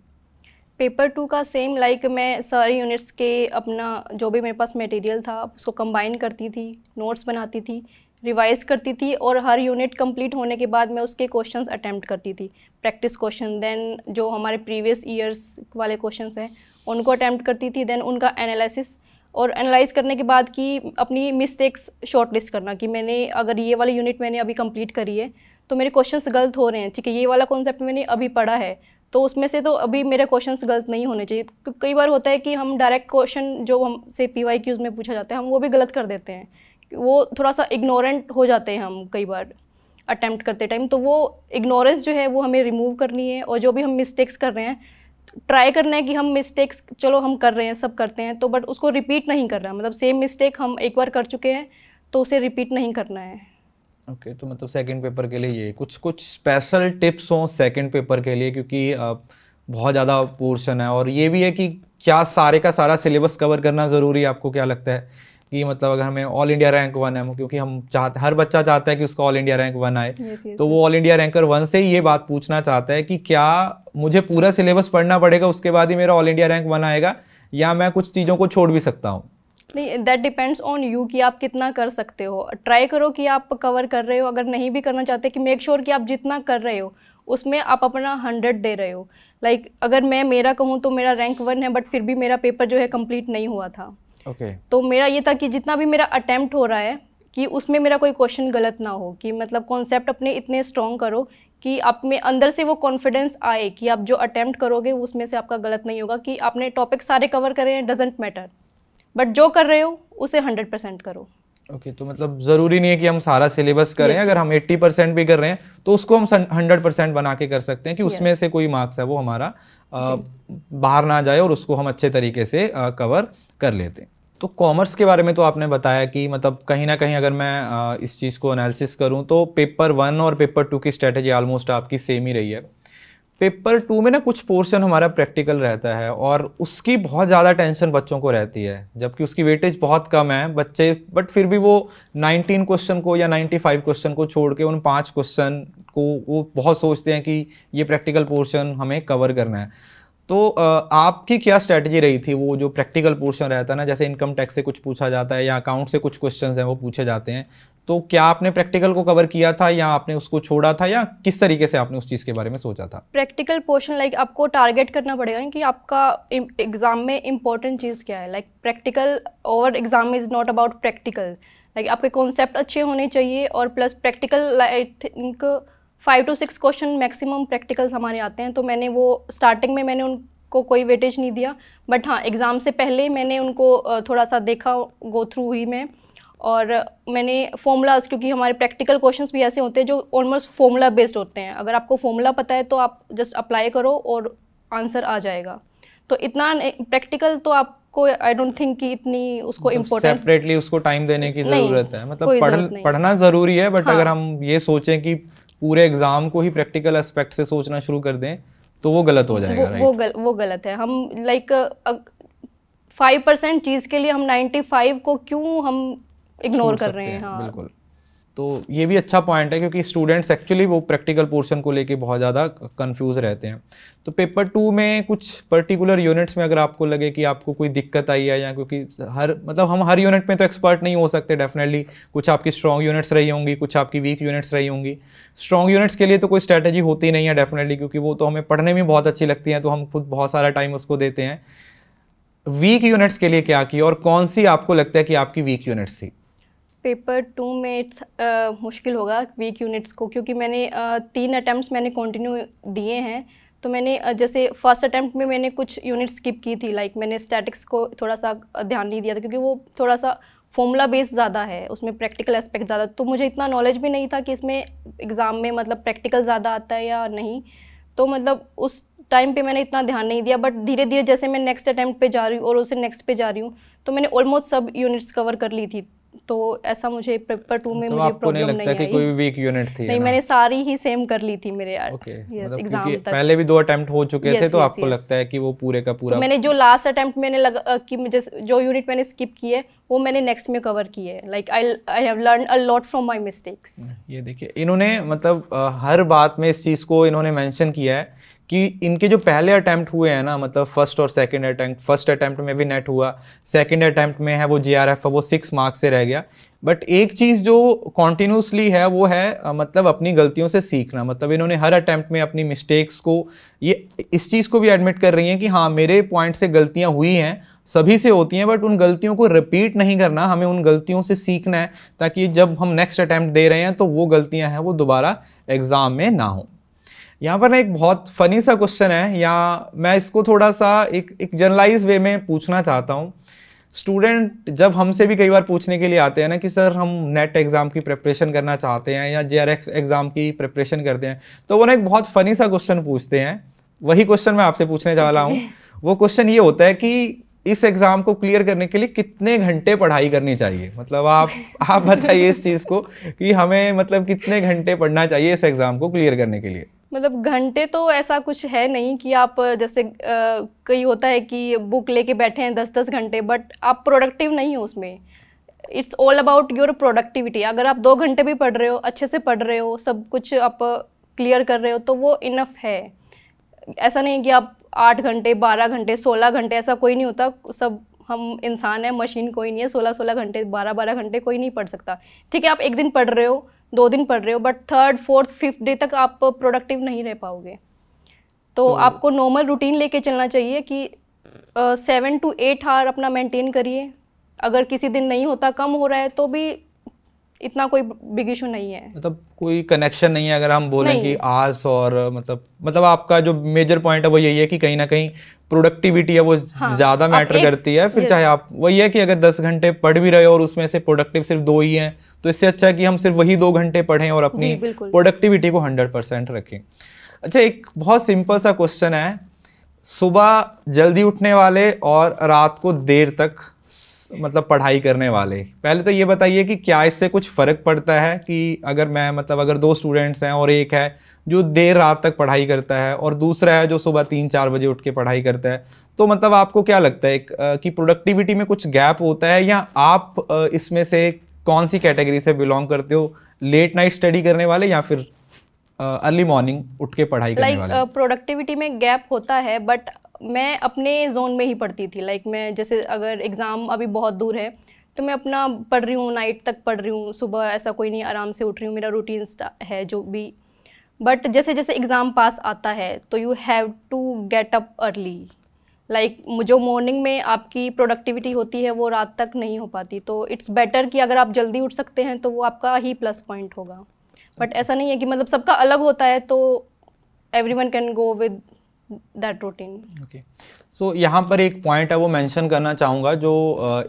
पेपर टू का सेम लाइक like, मैं सारी यूनिट्स के अपना जो भी मेरे पास मटेरियल था उसको कंबाइन करती थी नोट्स बनाती थी रिवाइज करती थी और हर यूनिट कंप्लीट होने के बाद मैं उसके क्वेश्चंस अटैम्प्ट करती थी प्रैक्टिस क्वेश्चन देन जो हमारे प्रीवियस ईयर्स वाले क्वेश्चन हैं उनको अटैम्प्ट करती थी देन उनका एनालिसिस और एनालाइज करने के बाद कि अपनी मिस्टेक्स शॉर्ट लिस्ट करना कि मैंने अगर ये वाली यूनिट मैंने अभी कम्प्लीट करी है तो मेरे क्वेश्चन गलत हो रहे हैं ठीक है ये वाला कॉन्सेप्ट मैंने अभी पढ़ा है तो उसमें से तो अभी मेरे क्वेश्चंस गलत नहीं होने चाहिए कई बार होता है कि हम डायरेक्ट क्वेश्चन जो हमसे पी वाई में पूछा जाता है हम वो भी गलत कर देते हैं वो थोड़ा सा इग्नोरेंट हो जाते हैं हम कई बार अटैम्प्ट करते टाइम तो वो इग्नोरेंस जो है वो हमें रिमूव करनी है और जो भी हम मिस्टेक्स कर रहे हैं ट्राई करना है कि हम मिस्टेक्स चलो हम कर रहे हैं सब करते हैं तो बट उसको रिपीट नहीं करना है मतलब सेम मिस्टेक हम एक बार कर चुके हैं तो उसे रिपीट नहीं करना है ओके okay, तो मतलब सेकंड पेपर के लिए ये कुछ कुछ स्पेशल टिप्स हों सेकंड पेपर के लिए क्योंकि बहुत ज़्यादा पोर्शन है और ये भी है कि क्या सारे का सारा सिलेबस कवर करना ज़रूरी है आपको क्या लगता है कि मतलब अगर हमें ऑल इंडिया रैंक वन है क्योंकि हम चाहते हर बच्चा चाहता है कि उसका ऑल इंडिया रैंक वन आए yes, yes, तो वो ऑल इंडिया रैंकर वन से ये बात पूछना चाहता है कि क्या मुझे पूरा सिलेबस पढ़ना पड़ेगा उसके बाद ही मेरा ऑल इंडिया रैंक वन आएगा या मैं कुछ चीज़ों को छोड़ भी सकता हूँ नहीं दैट डिपेंड्स ऑन यू कि आप कितना कर सकते हो ट्राई करो कि आप कवर कर रहे हो अगर नहीं भी करना चाहते कि मेक श्योर sure कि आप जितना कर रहे हो उसमें आप अपना हंड्रेड दे रहे हो लाइक like, अगर मैं मेरा कहूँ तो मेरा रैंक वन है बट फिर भी मेरा पेपर जो है कंप्लीट नहीं हुआ था ओके okay. तो मेरा ये था कि जितना भी मेरा अटैम्प्ट हो रहा है कि उसमें मेरा कोई क्वेश्चन गलत ना हो कि मतलब कॉन्सेप्ट अपने इतने स्ट्रॉन्ग करो कि आप में अंदर से वो कॉन्फिडेंस आए कि आप जो अटैम्प्ट करोगे उसमें से आपका गलत नहीं होगा कि आपने टॉपिक सारे कवर करें डजेंट मैटर बट जो कर रहे हो उसे हंड्रेड परसेंट करो ओके okay, तो मतलब ज़रूरी नहीं है कि हम सारा सिलेबस करें yes, अगर हम 80 परसेंट भी कर रहे हैं तो उसको हम 100 परसेंट बना के कर सकते हैं कि yes. उसमें से कोई मार्क्स है वो हमारा आ, बाहर ना जाए और उसको हम अच्छे तरीके से आ, कवर कर लेते हैं तो कॉमर्स के बारे में तो आपने बताया कि मतलब कहीं ना कहीं अगर मैं इस चीज़ को एनालिसिस करूं तो पेपर वन और पेपर टू की स्ट्रेटजी ऑलमोस्ट आपकी सेम ही रही है पेपर टू में ना कुछ पोर्शन हमारा प्रैक्टिकल रहता है और उसकी बहुत ज़्यादा टेंशन बच्चों को रहती है जबकि उसकी वेटेज बहुत कम है बच्चे बट फिर भी वो 19 क्वेश्चन को या 95 क्वेश्चन को छोड़ के उन पाँच क्वेश्चन को वो बहुत सोचते हैं कि ये प्रैक्टिकल पोर्शन हमें कवर करना है तो आपकी क्या स्ट्रैटेजी रही थी वो जो प्रैक्टिकल पोर्शन रहता है ना जैसे इनकम टैक्स से कुछ पूछा जाता है या अकाउंट से कुछ क्वेश्चन हैं वो पूछे जाते हैं तो क्या आपने प्रैक्टिकल को कवर किया था या आपने उसको छोड़ा था या किस तरीके से आपने उस चीज़ के बारे में सोचा था प्रैक्टिकल पोर्शन लाइक आपको टारगेट करना पड़ेगा कि आपका एग्ज़ाम में इंपॉर्टेंट चीज़ क्या है लाइक प्रैक्टिकल और exam is not about practical like आपके कॉन्सेप्ट अच्छे होने चाहिए और plus practical I think five to six question maximum practicals हमारे आते हैं तो मैंने वो स्टार्टिंग में मैंने उनको कोई वेटेज नहीं दिया बट हाँ एग्ज़ाम से पहले मैंने उनको थोड़ा सा देखा गो थ्रू हुई मैं और मैंने फॉर्मूलाज क्योंकि हमारे प्रैक्टिकल क्वेश्चंस भी ऐसे होते हैं जो ऑलमोस्ट फॉर्मूला बेस्ड होते हैं अगर आपको फॉर्मूला पता है तो आप जस्ट अप्लाई करो और आंसर आ जाएगा तो इतना प्रैक्टिकल तो आपको आई डोंट थिंक कि इतनी उसको इम्पोर्टेंट मतलब सेपरेटली उसको टाइम देने की जरूरत है मतलब पढ़, पढ़ना जरूरी है बट हाँ, अगर हम ये सोचें कि पूरे एग्जाम को ही प्रैक्टिकल एस्पेक्ट से सोचना शुरू कर दें तो वो गलत हो जाएगा वो वो, गल, वो गलत है हम लाइक फाइव परसेंट चीज़ के लिए हम नाइन्टी फाइव को क्यों हम इग्नोर कर रहे हैं हाँ बिल्कुल तो ये भी अच्छा पॉइंट है क्योंकि स्टूडेंट्स एक्चुअली वो प्रैक्टिकल पोर्शन को लेके बहुत ज़्यादा कंफ्यूज रहते हैं तो पेपर टू में कुछ पर्टिकुलर यूनिट्स में अगर आपको लगे कि आपको कोई दिक्कत आई है या क्योंकि हर मतलब हम हर यूनिट में तो एक्सपर्ट नहीं हो सकते डेफिनेटली कुछ आपकी स्ट्रॉन्ग यूनिट्स रही होंगी कुछ आपकी वीक यूनिट्स रही होंगी स्ट्रॉन्ग यूनिट्स के लिए तो कोई स्ट्रैटेजी होती नहीं है डेफिनेटली क्योंकि वो तो हमें पढ़ने में बहुत अच्छी लगती हैं तो हम खुद बहुत सारा टाइम उसको देते हैं वीक यूनिट्स के लिए क्या किया और कौन सी आपको लगता है कि आपकी वीक यूनिट्स थी पेपर टू में इट्स मुश्किल होगा वीक यूनिट्स को क्योंकि मैंने तीन अटैम्प्ट मैंने कंटिन्यू दिए हैं तो मैंने जैसे फर्स्ट अटैम्प्ट में मैंने कुछ यूनिट स्किप की थी लाइक मैंने स्टैटिक्स को थोड़ा सा ध्यान नहीं दिया था क्योंकि वो थोड़ा सा फॉर्मूला बेस्ड ज़्यादा है उसमें प्रैक्टिकल एस्पेक्ट ज़्यादा तो मुझे इतना नॉलेज भी नहीं था कि इसमें एग्ज़ाम में मतलब प्रैक्टिकल ज़्यादा आता है या नहीं तो मतलब उस टाइम पे मैंने इतना ध्यान नहीं दिया बट धीरे धीरे जैसे मैं नेक्स्ट अटैम्प्ट पे जा रही हूँ और उसे नेक्स्ट पे जा रही हूँ तो मैंने ऑलमोस्ट सब यूनिट्स कवर कर ली थी तो ऐसा मुझे पेपर टू में तो मुझे प्रॉब्लम नहीं, नहीं कि कोई वीक यूनिट थी नहीं मैंने सारी ही सेम कर ली थी मेरे यार okay. yes, एग्जाम मतलब तक पहले भी दो अटेम्प्ट हो चुके yes, थे तो yes, आपको लगता है कि वो पूरे का पूरा तो मैंने जो लास्ट अटेम्प्ट मैंने लगा कि मुझे जो यूनिट मैंने स्किप की है वो मैंने नेक्स्ट में कवर की है like I I have learn a lot from my mistakes ये देखिए इन्होंने मतलब हर बात में इस चीज़ को इन्होंने मेंशन किया है कि इनके जो पहले अटैम्प्ट हुए हैं ना मतलब फर्स्ट और सेकंड अटैम्प्ट फर्स्ट अटैम्प्ट में भी नेट हुआ सेकंड अटैम्प्ट में है वो जे आर एफ वो सिक्स मार्क्स से रह गया बट एक चीज़ जो कॉन्टीन्यूसली है वो है मतलब अपनी गलतियों से सीखना मतलब इन्होंने हर अटैम्प्ट में अपनी मिस्टेक्स को ये इस चीज़ को भी एडमिट कर रही हैं कि हाँ मेरे पॉइंट से गलतियाँ हुई हैं सभी से होती हैं बट उन गलतियों को रिपीट नहीं करना हमें उन गलतियों से सीखना है ताकि जब हम नेक्स्ट अटैम्प्ट दे रहे हैं तो वो गलतियाँ हैं वो दोबारा एग्ज़ाम में ना हों यहाँ पर ना एक बहुत फनी सा क्वेश्चन है या मैं इसको थोड़ा सा एक एक जर्नलाइज वे में पूछना चाहता हूँ स्टूडेंट जब हमसे भी कई बार पूछने के लिए आते हैं ना कि सर हम नेट एग्ज़ाम की प्रिपरेशन करना चाहते हैं या जे एग्ज़ाम की प्रिपरेशन करते हैं तो वो ना एक बहुत फ़नी सा क्वेश्चन पूछते हैं वही क्वेश्चन मैं आपसे पूछने जा रहा हूँ वो क्वेश्चन ये होता है कि इस एग्ज़ाम को क्लियर करने के लिए कितने घंटे पढ़ाई करनी चाहिए मतलब आप आप बताइए इस चीज़ को कि हमें मतलब कितने घंटे पढ़ना चाहिए इस एग्ज़ाम को क्लियर करने के लिए मतलब घंटे तो ऐसा कुछ है नहीं कि आप जैसे कई होता है कि बुक लेके बैठे हैं दस दस घंटे बट आप प्रोडक्टिव नहीं हो उसमें it's all about your productivity अगर आप दो घंटे भी पढ़ रहे हो अच्छे से पढ़ रहे हो सब कुछ आप क्लियर कर रहे हो तो वो इनफ है ऐसा नहीं कि आप आठ घंटे बारह घंटे सोलह घंटे ऐसा कोई नहीं होता सब हम इंसान है मशीन कोई नहीं है सोलह सोलह घंटे बारह बारह घंटे कोई नहीं पढ़ सकता ठीक है आप एक दिन पढ़ रहे हो दो दिन पढ़ रहे हो but third fourth fifth day तक आप प्रोडक्टिव नहीं रह पाओगे तो, तो आपको नॉर्मल रूटीन लेके चलना चाहिए कि सेवन टू एट आवर अपना मेंटेन करिए अगर किसी दिन नहीं होता कम हो रहा है तो भी इतना कोई बिग इशू नहीं है मतलब कोई कनेक्शन नहीं है अगर हम बोलें कि आर्स और मतलब मतलब आपका जो मेजर पॉइंट है वो यही है कि कहीं ना कहीं प्रोडक्टिविटी है वो हाँ, ज्यादा मैटर करती है फिर चाहे आप वही है कि अगर दस घंटे पढ़ भी रहे हो और उसमें से प्रोडक्टिव सिर्फ दो ही हैं तो इससे अच्छा है कि हम सिर्फ वही दो घंटे पढ़ें और अपनी प्रोडक्टिविटी को हंड्रेड परसेंट रखें अच्छा एक बहुत सिंपल सा क्वेश्चन है सुबह जल्दी उठने वाले और रात को देर तक मतलब पढ़ाई करने वाले पहले तो ये बताइए कि क्या इससे कुछ फ़र्क पड़ता है कि अगर मैं मतलब अगर दो स्टूडेंट्स हैं और एक है जो देर रात तक पढ़ाई करता है और दूसरा है जो सुबह तीन चार बजे उठ के पढ़ाई करता है तो मतलब आपको क्या लगता है कि प्रोडक्टिविटी में कुछ गैप होता है या आप इसमें से कौन सी कैटेगरी से बिलोंग करते हो लेट नाइट स्टडी करने वाले या फिर अर्ली मॉर्निंग उठ के पढ़ाई like, करने वाले प्रोडक्टिविटी में गैप होता है बट मैं अपने जोन में ही पढ़ती थी लाइक मैं जैसे अगर एग्ज़ाम अभी बहुत दूर है तो मैं अपना पढ़ रही हूँ नाइट तक पढ़ रही हूँ सुबह ऐसा कोई नहीं आराम से उठ रही हूँ मेरा रूटीन है जो भी बट जैसे जैसे एग्ज़ाम पास आता है तो you have to get up early like जो मॉर्निंग में आपकी प्रोडक्टिविटी होती है वो रात तक नहीं हो पाती तो इट्स बेटर कि अगर आप जल्दी उठ सकते हैं तो वो आपका ही प्लस पॉइंट होगा बट ऐसा नहीं है कि मतलब सबका अलग होता है तो everyone can go with that routine okay so यहाँ पर एक पॉइंट है वो मेंशन करना चाहूँगा जो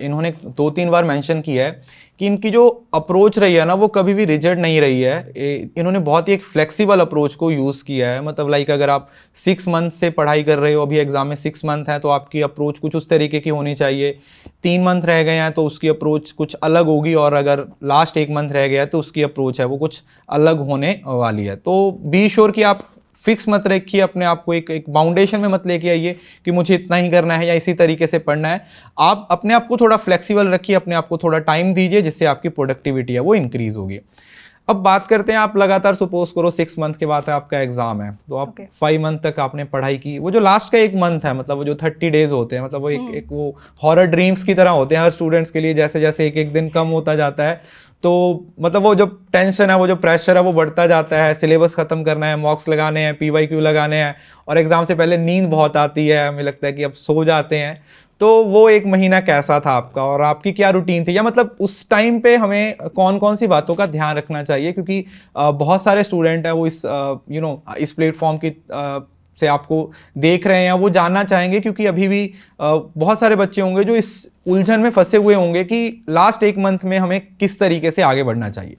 इन्होंने दो तीन बार मेंशन किया है कि इनकी जो अप्रोच रही है ना वो कभी भी रिजिड नहीं रही है इन्होंने बहुत ही एक फ्लेक्सिबल अप्रोच को यूज़ किया है मतलब लाइक अगर आप सिक्स मंथ से पढ़ाई कर रहे हो अभी एग्ज़ाम में सिक्स मंथ है तो आपकी अप्रोच कुछ उस तरीके की होनी चाहिए तीन मंथ रह गए हैं तो उसकी अप्रोच कुछ अलग होगी और अगर लास्ट एक मंथ रह गया है तो उसकी अप्रोच है वो कुछ अलग होने वाली है तो बी श्योर कि आप फिक्स मत रखिए अपने आप को एक एक बाउंडेशन में मत लेके आइए कि मुझे इतना ही करना है या इसी तरीके से पढ़ना है आप अपने आप को थोड़ा फ्लेक्सिबल रखिए अपने आप को थोड़ा टाइम दीजिए जिससे आपकी प्रोडक्टिविटी है वो इंक्रीज़ होगी अब बात करते हैं आप लगातार सपोज करो सिक्स मंथ के बाद आपका एग्जाम है तो आप फाइव okay. मंथ तक आपने पढ़ाई की वो जो लास्ट का एक मंथ है मतलब वो जो थर्टी डेज होते हैं मतलब वो एक हम्म। एक वो हॉरर ड्रीम्स की तरह होते हैं हर स्टूडेंट्स के लिए जैसे जैसे एक एक दिन कम होता जाता है तो मतलब वो जो टेंशन है वो जो प्रेशर है वो बढ़ता जाता है सिलेबस ख़त्म करना है मॉक्स लगाने हैं पी वाई क्यू लगाने हैं और एग्ज़ाम से पहले नींद बहुत आती है हमें लगता है कि अब सो जाते हैं तो वो एक महीना कैसा था आपका और आपकी क्या रूटीन थी या मतलब उस टाइम पे हमें कौन कौन सी बातों का ध्यान रखना चाहिए क्योंकि बहुत सारे स्टूडेंट हैं वो इस यू नो इस प्लेटफॉर्म की से आपको देख रहे हैं वो जानना चाहेंगे क्योंकि अभी भी बहुत सारे बच्चे होंगे जो इस उलझन में फंसे हुए होंगे कि लास्ट एक मंथ में हमें किस तरीके से आगे बढ़ना चाहिए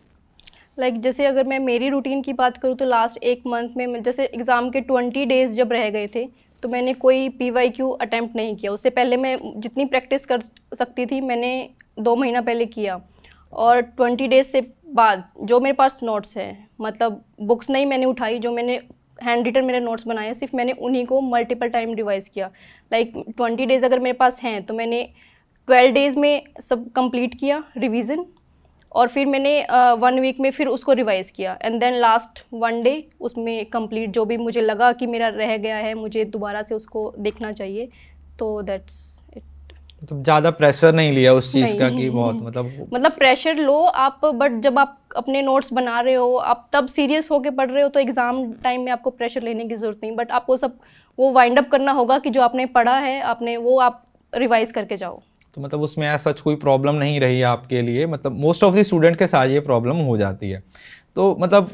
लाइक like, जैसे अगर मैं मेरी रूटीन की बात करूँ तो लास्ट एक मंथ में जैसे एग्ज़ाम के ट्वेंटी डेज़ जब रह गए थे तो मैंने कोई पी वाई क्यू अटैम्प्ट नहीं किया उससे पहले मैं जितनी प्रैक्टिस कर सकती थी मैंने दो महीना पहले किया और ट्वेंटी डेज़ से बाद जो मेरे पास नोट्स हैं मतलब बुक्स नहीं मैंने उठाई जो मैंने हैंड रिटन मेरे नोट्स बनाए सिर्फ मैंने उन्हीं को मल्टीपल टाइम रिवाइज़ किया लाइक ट्वेंटी डेज़ अगर मेरे पास हैं तो मैंने ट्वेल्व डेज़ में सब कंप्लीट किया रिवीजन और फिर मैंने वन uh, वीक में फिर उसको रिवाइज़ किया and then last one day उसमें कंप्लीट जो भी मुझे लगा कि मेरा रह गया है मुझे दोबारा से उसको देखना चाहिए तो दैट्स इट मतलब ज्यादा प्रेशर नहीं लिया उस चीज का कि बहुत मतलब मतलब प्रेशर लो आप बट जब आप अपने नोट्स बना रहे हो आप तब सीरियस होके पढ़ रहे हो तो एग्जाम टाइम में आपको प्रेशर लेने की जरूरत नहीं बट आपको सब वो वाइंड अप करना होगा कि जो आपने पढ़ा है आपने वो आप रिवाइज करके जाओ तो मतलब उसमें ऐसा सच कोई प्रॉब्लम नहीं रही आपके लिए मतलब मोस्ट ऑफ द स्टूडेंट के साथ ये प्रॉब्लम हो जाती है तो मतलब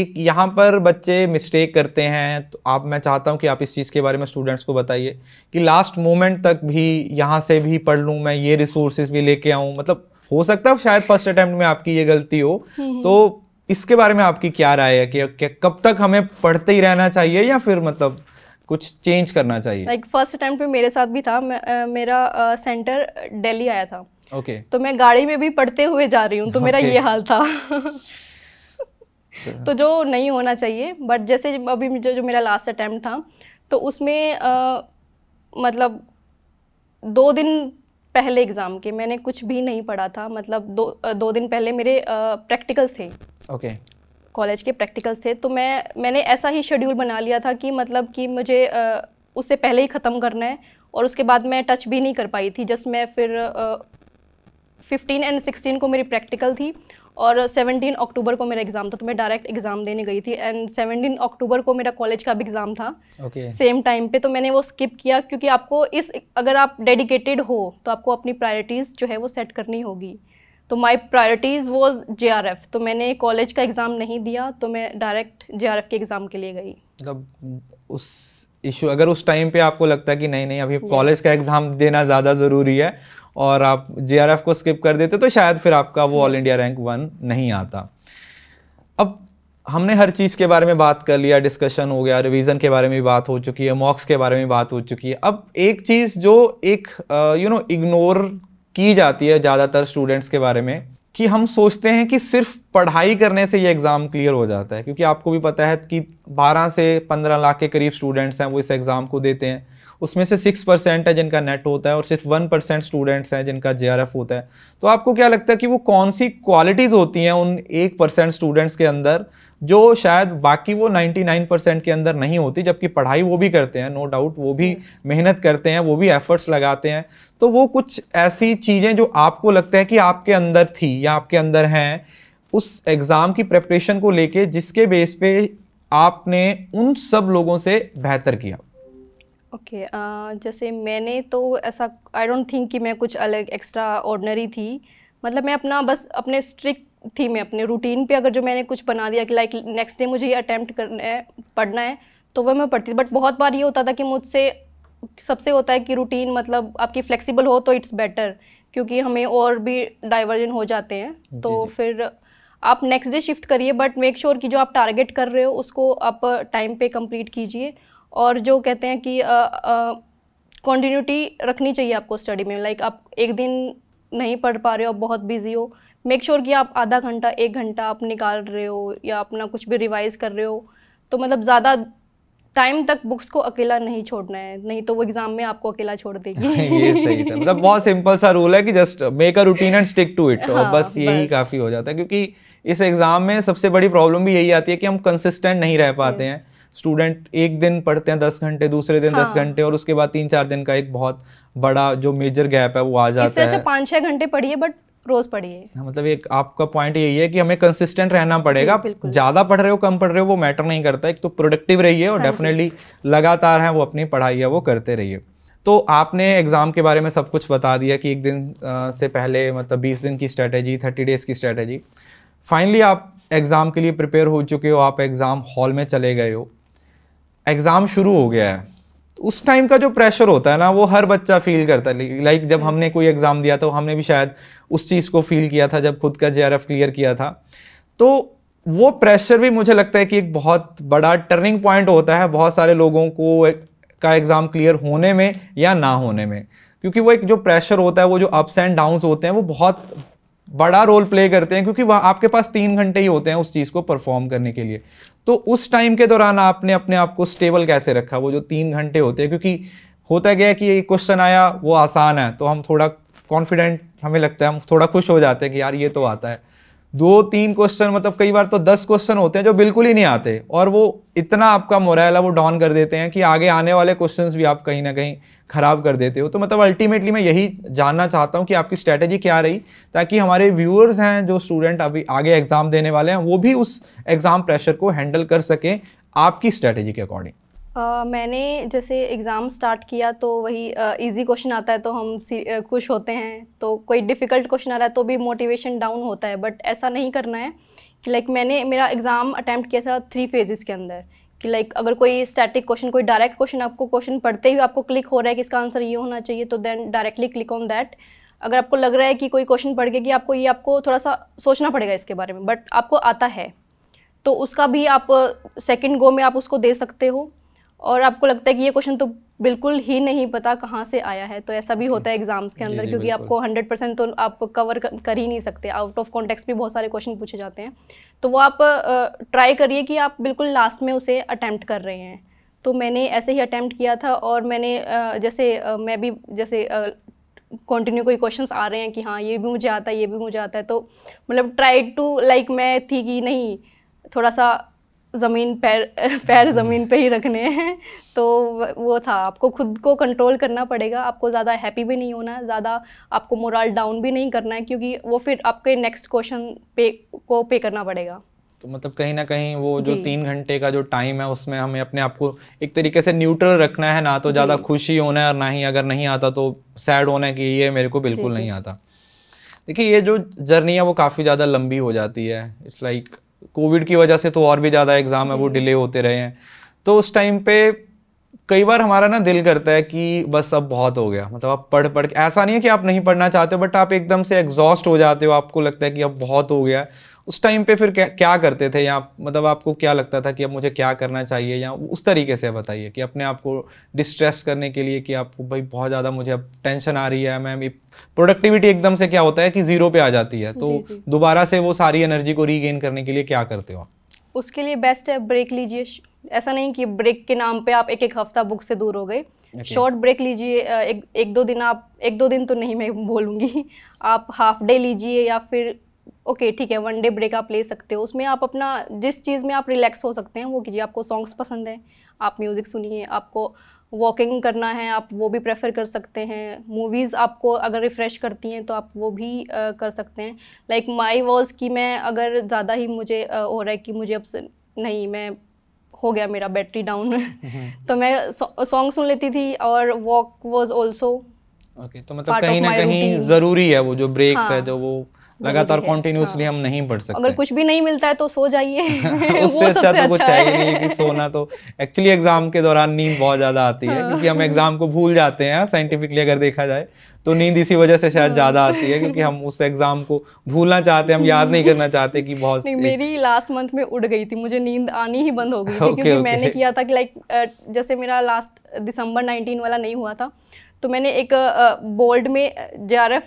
एक यहाँ पर बच्चे मिस्टेक करते हैं तो आप मैं चाहता हूँ कि आप इस चीज़ के बारे में स्टूडेंट्स को बताइए कि लास्ट मोमेंट तक भी यहाँ से भी पढ़ लूँ मैं ये रिसोर्सेज भी लेके आऊँ मतलब हो सकता है शायद फर्स्ट अटैम्प्ट में आपकी ये गलती हो हम्म। तो इसके बारे में आपकी क्या राय है कि कब तक हमें पढ़ते ही रहना चाहिए या फिर मतलब कुछ चेंज करना चाहिए लाइक फर्स्ट अटैम्प्ट में मेरे साथ भी था मेरा सेंटर दिल्ली आया था ओके okay. तो मैं गाड़ी में भी पढ़ते हुए जा रही हूँ तो okay. मेरा ये हाल था अच्छा। तो जो नहीं होना चाहिए बट जैसे अभी जो जो मेरा लास्ट अटैम्प्ट था तो उसमें आ, मतलब दो दिन पहले एग्ज़ाम के मैंने कुछ भी नहीं पढ़ा था मतलब दो दो दिन पहले मेरे प्रैक्टिकल्स थे ओके कॉलेज के प्रैक्टिकल्स थे तो मैं मैंने ऐसा ही शेड्यूल बना लिया था कि मतलब कि मुझे उससे पहले ही ख़त्म करना है और उसके बाद मैं टच भी नहीं कर पाई थी जस्ट मैं फिर फिफ्टीन एंड सिक्सटीन को मेरी प्रैक्टिकल थी और 17 अक्टूबर को मेरा एग्ज़ाम था तो मैं डायरेक्ट एग्ज़ाम देने गई थी एंड 17 अक्टूबर को मेरा कॉलेज का भी एग्ज़ाम था सेम okay. टाइम पे तो मैंने वो स्किप किया क्योंकि आपको इस अगर आप डेडिकेटेड हो तो आपको अपनी प्रायोरिटीज़ जो है वो सेट करनी होगी तो माय प्रायोरिटीज़ वो जे तो मैंने कॉलेज का एग्ज़ाम नहीं दिया तो मैं डायरेक्ट जे के एग्ज़ाम के लिए गई मतलब उस इशू अगर उस टाइम पे आपको लगता है कि नहीं नहीं अभी कॉलेज का एग्ज़ाम देना ज़्यादा ज़रूरी है और आप जे को स्किप कर देते तो शायद फिर आपका वो ऑल इंडिया रैंक वन नहीं आता अब हमने हर चीज़ के बारे में बात कर लिया डिस्कशन हो गया रिवीजन के बारे में भी बात हो चुकी है मॉक्स के बारे में बात हो चुकी है अब एक चीज़ जो एक यू नो इग्नोर की जाती है ज़्यादातर स्टूडेंट्स के बारे में कि हम सोचते हैं कि सिर्फ पढ़ाई करने से ये एग्ज़ाम क्लियर हो जाता है क्योंकि आपको भी पता है कि 12 से 15 लाख के करीब स्टूडेंट्स हैं वो इस एग्ज़ाम को देते हैं उसमें से सिक्स परसेंट है जिनका नेट होता है और सिर्फ वन परसेंट स्टूडेंट्स हैं जिनका जे होता है तो आपको क्या लगता है कि वो कौन सी क्वालिटीज़ होती हैं उन एक परसेंट स्टूडेंट्स के अंदर जो शायद बाकी वो नाइन परसेंट के अंदर नहीं होती जबकि पढ़ाई वो भी करते हैं नो डाउट वो भी मेहनत करते हैं वो भी एफर्ट्स लगाते हैं तो वो कुछ ऐसी चीज़ें जो आपको लगता है कि आपके अंदर थी या आपके अंदर हैं उस एग्ज़ाम की प्रेपरेशन को लेके जिसके बेस पे आपने उन सब लोगों से बेहतर किया ओके okay, uh, जैसे मैंने तो ऐसा आई डोंट थिंक कि मैं कुछ अलग एक्स्ट्रा ऑर्डनरी थी मतलब मैं अपना बस अपने स्ट्रिक्ट थी मैं अपने रूटीन पे अगर जो मैंने कुछ बना दिया कि लाइक नेक्स्ट डे मुझे ये अटैम्प्ट करना है पढ़ना है तो वह मैं पढ़ती थी बट बहुत बार ये होता था कि मुझसे सबसे होता है कि रूटीन मतलब आपकी फ्लेक्सिबल हो तो इट्स बेटर क्योंकि हमें और भी डाइवर्जन हो जाते हैं जी तो जी। फिर आप नेक्स्ट डे शिफ्ट करिए बट मेक श्योर कि जो आप टारगेट कर रहे हो उसको आप टाइम पे कंप्लीट कीजिए और जो कहते हैं कि कॉन्टीन्यूटी रखनी चाहिए आपको स्टडी में लाइक आप एक दिन नहीं पढ़ पा रहे हो आप बहुत बिजी हो मेक श्योर sure कि आप आधा घंटा एक घंटा आप निकाल रहे हो या अपना कुछ भी रिवाइज कर रहे हो तो मतलब ज़्यादा टाइम तक बुक्स को अकेला नहीं छोड़ना है नहीं तो वो एग्जाम में आपको अकेला छोड़ देगी ये सही था मतलब बहुत सिंपल सा रूल है कि just make a routine and stick to it और हाँ, बस यही काफ़ी हो जाता है क्योंकि इस एग्ज़ाम में सबसे बड़ी प्रॉब्लम भी यही आती है कि हम कंसिस्टेंट नहीं रह पाते yes. हैं स्टूडेंट एक दिन पढ़ते हैं दस घंटे दूसरे दिन हाँ। दस घंटे और उसके बाद तीन चार दिन का एक बहुत बड़ा जो मेजर गैप है वो आ जाता अच्छा है अच्छा पाँच छः घंटे पढ़िए बट रोज पढ़िए हाँ, मतलब एक आपका पॉइंट यही है कि हमें कंसिस्टेंट रहना पड़ेगा ज्यादा पढ़ रहे हो कम पढ़ रहे हो वो मैटर नहीं करता एक तो प्रोडक्टिव रहिए और डेफिनेटली हाँ लगातार है वो अपनी पढ़ाई है वो करते रहिए तो आपने एग्ज़ाम के बारे में सब कुछ बता दिया कि एक दिन से पहले मतलब बीस दिन की स्ट्रैटेजी थर्टी डेज़ की स्ट्रैटेजी फाइनली आप एग्ज़ाम के लिए प्रिपेयर हो चुके हो आप एग्ज़ाम हॉल में चले गए हो एग्ज़ाम शुरू हो गया है तो उस टाइम का जो प्रेशर होता है ना वो हर बच्चा फील करता है लाइक जब हमने कोई एग्ज़ाम दिया तो हमने भी शायद उस चीज़ को फील किया था जब खुद का जे क्लियर किया था तो वो प्रेशर भी मुझे लगता है कि एक बहुत बड़ा टर्निंग पॉइंट होता है बहुत सारे लोगों को का एग्ज़ाम क्लियर होने में या ना होने में क्योंकि वो एक जो प्रेशर होता है वो जो अप्स एंड डाउन्स होते हैं वो बहुत बड़ा रोल प्ले करते हैं क्योंकि वह आपके पास तीन घंटे ही होते हैं उस चीज़ को परफॉर्म करने के लिए तो उस टाइम के दौरान आपने अपने आप को स्टेबल कैसे रखा वो जो तीन घंटे होते हैं क्योंकि होता गया कि ये क्वेश्चन आया वो आसान है तो हम थोड़ा कॉन्फिडेंट हमें लगता है हम थोड़ा खुश हो जाते हैं कि यार ये तो आता है दो तीन क्वेश्चन मतलब कई बार तो दस क्वेश्चन होते हैं जो बिल्कुल ही नहीं आते और वो इतना आपका मोरल है वो डाउन कर देते हैं कि आगे आने वाले क्वेश्चन भी आप कहीं ना कहीं ख़राब कर देते हो तो मतलब अल्टीमेटली मैं यही जानना चाहता हूँ कि आपकी स्ट्रैटेजी क्या रही ताकि हमारे व्यूअर्स हैं जो स्टूडेंट अभी आगे एग्ज़ाम देने वाले हैं वो भी उस एग्ज़ाम प्रेशर को हैंडल कर सकें आपकी स्ट्रैटेजी के अकॉर्डिंग Uh, मैंने जैसे एग्ज़ाम स्टार्ट किया तो वही इजी uh, क्वेश्चन आता है तो हम खुश होते हैं तो कोई डिफ़िकल्ट क्वेश्चन आ रहा है तो भी मोटिवेशन डाउन होता है बट ऐसा नहीं करना है लाइक like, मैंने मेरा एग्ज़ाम अटैम्प्ट किया था थ्री फेजेस के अंदर कि लाइक अगर कोई स्टैटिक क्वेश्चन कोई डायरेक्ट क्वेश्चन आपको क्वेश्चन पढ़ते ही आपको क्लिक हो रहा है कि इसका आंसर ये होना चाहिए तो then directly click on that अगर आपको लग रहा है कि कोई क्वेश्चन पढ़ गया कि आपको ये आपको थोड़ा सा सोचना पड़ेगा इसके बारे में बट आपको आता है तो उसका भी आप सेकेंड गो में आप उसको दे सकते हो और आपको लगता है कि ये क्वेश्चन तो बिल्कुल ही नहीं पता कहाँ से आया है तो ऐसा भी होता है एग्जाम्स हम्म। के अंदर क्योंकि आपको हंड्रेड परसेंट तो आप कवर कर ही नहीं सकते आउट ऑफ कॉन्टेक्स्ट भी बहुत सारे क्वेश्चन पूछे जाते हैं तो वो आप ट्राई करिए कि आप बिल्कुल लास्ट में उसे अटैम्प्ट कर रहे हैं तो मैंने ऐसे ही अटैम्प्ट किया था और मैंने जैसे मैं भी जैसे कंटिन्यू कोई क्वेश्चंस आ रहे हैं कि हाँ ये भी मुझे आता है ये भी मुझे आता है तो मतलब ट्राई टू लाइक मैं थी कि नहीं थोड़ा सा ज़मीन पैर पैर ज़मीन पे ही रखने हैं तो वो था आपको खुद को कंट्रोल करना पड़ेगा आपको ज़्यादा हैप्पी भी नहीं होना ज़्यादा आपको मोरल डाउन भी नहीं करना है क्योंकि वो फिर आपके नेक्स्ट क्वेश्चन पे को पे करना पड़ेगा तो मतलब कहीं ना कहीं वो जो तीन घंटे का जो टाइम है उसमें हमें अपने आप को एक तरीके से न्यूट्रल रखना है ना तो ज़्यादा खुशी होना है और ना ही अगर नहीं आता तो सैड होना है कि ये मेरे को बिल्कुल नहीं आता देखिए ये जो जर्नी है वो काफ़ी ज़्यादा लंबी हो जाती है इट्स लाइक like, कोविड की वजह से तो और भी ज़्यादा एग्ज़ाम है वो डिले होते रहे हैं तो उस टाइम पे कई बार हमारा ना दिल करता है कि बस अब बहुत हो गया मतलब आप पढ़ पढ़ के ऐसा नहीं है कि आप नहीं पढ़ना चाहते हो बट आप एकदम से एग्जॉस्ट हो जाते हो आपको लगता है कि अब बहुत हो गया उस टाइम पे फिर क्या क्या करते थे या मतलब आपको क्या लगता था कि अब मुझे क्या करना चाहिए या उस तरीके से बताइए कि अपने आप को डिस्ट्रेस करने के लिए कि आपको भाई बहुत ज़्यादा मुझे अब टेंशन आ रही है मैम प्रोडक्टिविटी एकदम से क्या होता है कि ज़ीरो पे आ जाती है तो दोबारा से वो सारी एनर्जी को रीगेन करने के लिए क्या करते हो आप उसके लिए बेस्ट है ब्रेक लीजिए ऐसा नहीं कि ब्रेक के नाम पे आप एक एक हफ्ता बुक से दूर हो गए शॉर्ट ब्रेक लीजिए एक एक दो दिन आप एक दो दिन तो नहीं मैं बोलूँगी आप हाफ डे लीजिए या फिर ओके ठीक है वन डे ब्रेक आप ले सकते हो उसमें आप अपना जिस चीज़ में आप रिलैक्स हो सकते हैं वो कीजिए आपको सॉन्ग्स पसंद हैं आप म्यूज़िक सुनिए आपको वॉकिंग करना है आप वो भी प्रेफर कर सकते हैं मूवीज़ आपको अगर रिफ़्रेश करती हैं तो आप वो भी आ, कर सकते हैं लाइक माई वॉज कि मैं अगर ज़्यादा ही मुझे आ, हो रहा है कि मुझे अब नहीं मैं हो गया मेरा बैटरी डाउन तो मैं सॉन्ग सुन लेती थी और वॉक वॉज ऑल्सो ओके तो मतलब कहीं ना कहीं ज़रूरी है वो जो ब्रेक्स हाँ, है जो वो लगातार कॉन्टिन्यूसली हाँ। हम नहीं पढ़ सकते अगर कुछ भी नहीं मिलता है तो सो जाइए उससे अच्छा तो कुछ अच्छा चाहिए नहीं कि सोना तो एक्चुअली एग्जाम के दौरान नींद बहुत ज्यादा आती है हाँ। क्योंकि हम एग्जाम को भूल जाते हैं साइंटिफिकली अगर देखा जाए तो नींद इसी वजह से शायद ज्यादा हाँ। आती है क्योंकि हम उस एग्जाम को भूलना चाहते हैं हम याद नहीं करना चाहते कि बहुत नहीं, मेरी लास्ट मंथ में उड़ गई थी मुझे नींद आनी ही बंद हो गई थी okay, क्योंकि okay. मैंने किया था कि लाइक जैसे मेरा लास्ट दिसंबर 19 वाला नहीं हुआ था तो मैंने एक बोर्ड में जे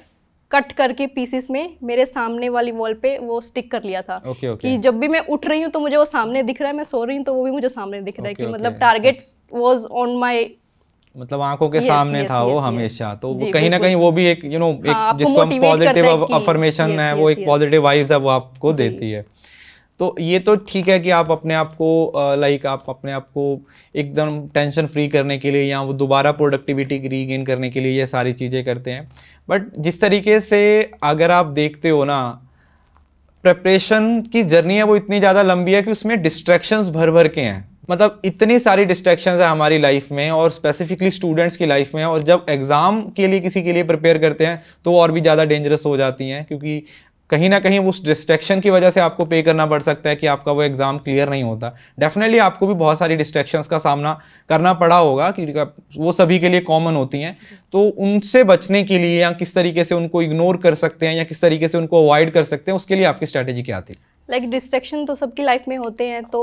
कट करके पीसेस में मेरे सामने वाली वॉल पे वो स्टिक कर लिया था okay, okay. कि जब भी मैं उठ रही हूँ तो मुझे वो सामने दिख रहा है मैं सो रही हूँ तो वो भी मुझे सामने दिख रहा है okay, कि okay. मतलब टारगेट वॉज ऑन माई मतलब आंखों के yes, सामने yes, था yes, वो yes, हमेशा तो वो कहीं ना कहीं वो भी एक यू you नो know, एक हाँ, जिसको हम पॉजिटिव अफर्मेशन है वो एक पॉजिटिव वाइब्स है वो आपको देती है तो ये तो ठीक है कि आप अपने आप को लाइक आप अपने आप को एकदम टेंशन फ्री करने के लिए या वो दोबारा प्रोडक्टिविटी रीगेन करने के लिए ये सारी चीज़ें करते हैं बट जिस तरीके से अगर आप देखते हो ना प्रेपरेशन की जर्नी है वो इतनी ज़्यादा लंबी है कि उसमें डिस्ट्रैक्शंस भर भर के हैं मतलब इतनी सारी डिस्ट्रैक्शंस है हमारी लाइफ में और स्पेसिफिकली स्टूडेंट्स की लाइफ में और जब एग्ज़ाम के लिए किसी के लिए प्रिपेयर करते हैं तो और भी ज़्यादा डेंजरस हो जाती हैं क्योंकि कहीं ना कहीं उस डिस्ट्रैक्शन की वजह से आपको पे करना पड़ सकता है कि आपका वो एग्ज़ाम क्लियर नहीं होता डेफिनेटली आपको भी बहुत सारी डिस्ट्रैक्शंस का सामना करना पड़ा होगा कि वो सभी के लिए कॉमन होती हैं तो उनसे बचने के लिए या किस तरीके से उनको इग्नोर कर सकते हैं या किस तरीके से उनको अवॉइड कर सकते हैं उसके लिए आपकी स्ट्रैटेजी क्या आती है लाइक डिस्ट्रैक्शन तो सबकी लाइफ में होते हैं तो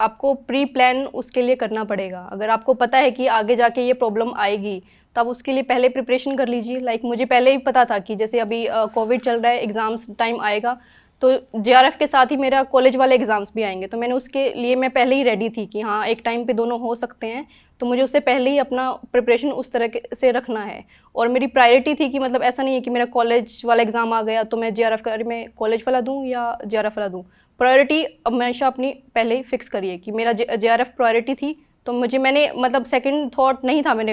आपको प्री प्लान उसके लिए करना पड़ेगा अगर आपको पता है कि आगे जाके ये प्रॉब्लम आएगी आप उसके लिए पहले प्रिपरेशन कर लीजिए लाइक मुझे पहले ही पता था कि जैसे अभी कोविड चल रहा है एग्ज़ाम्स टाइम आएगा तो जे के साथ ही मेरा कॉलेज वाले एग्ज़ाम्स भी आएंगे तो मैंने उसके लिए मैं पहले ही रेडी थी कि हाँ एक टाइम पे दोनों हो सकते हैं तो मुझे उससे पहले ही अपना प्रिपरेशन उस तरह से रखना है और मेरी प्रायोरिटी थी कि मतलब ऐसा नहीं है कि मेरा कॉलेज वाला एग्ज़ाम आ गया तो मैं जे का में कॉलेज वाला दूँ या जे वाला दूँ प्रायोरिटी हमेशा अपनी पहले ही फिक्स करिए कि मेरा जे प्रायोरिटी थी तो मुझे मैंने मतलब सेकंड थॉट नहीं था मैंने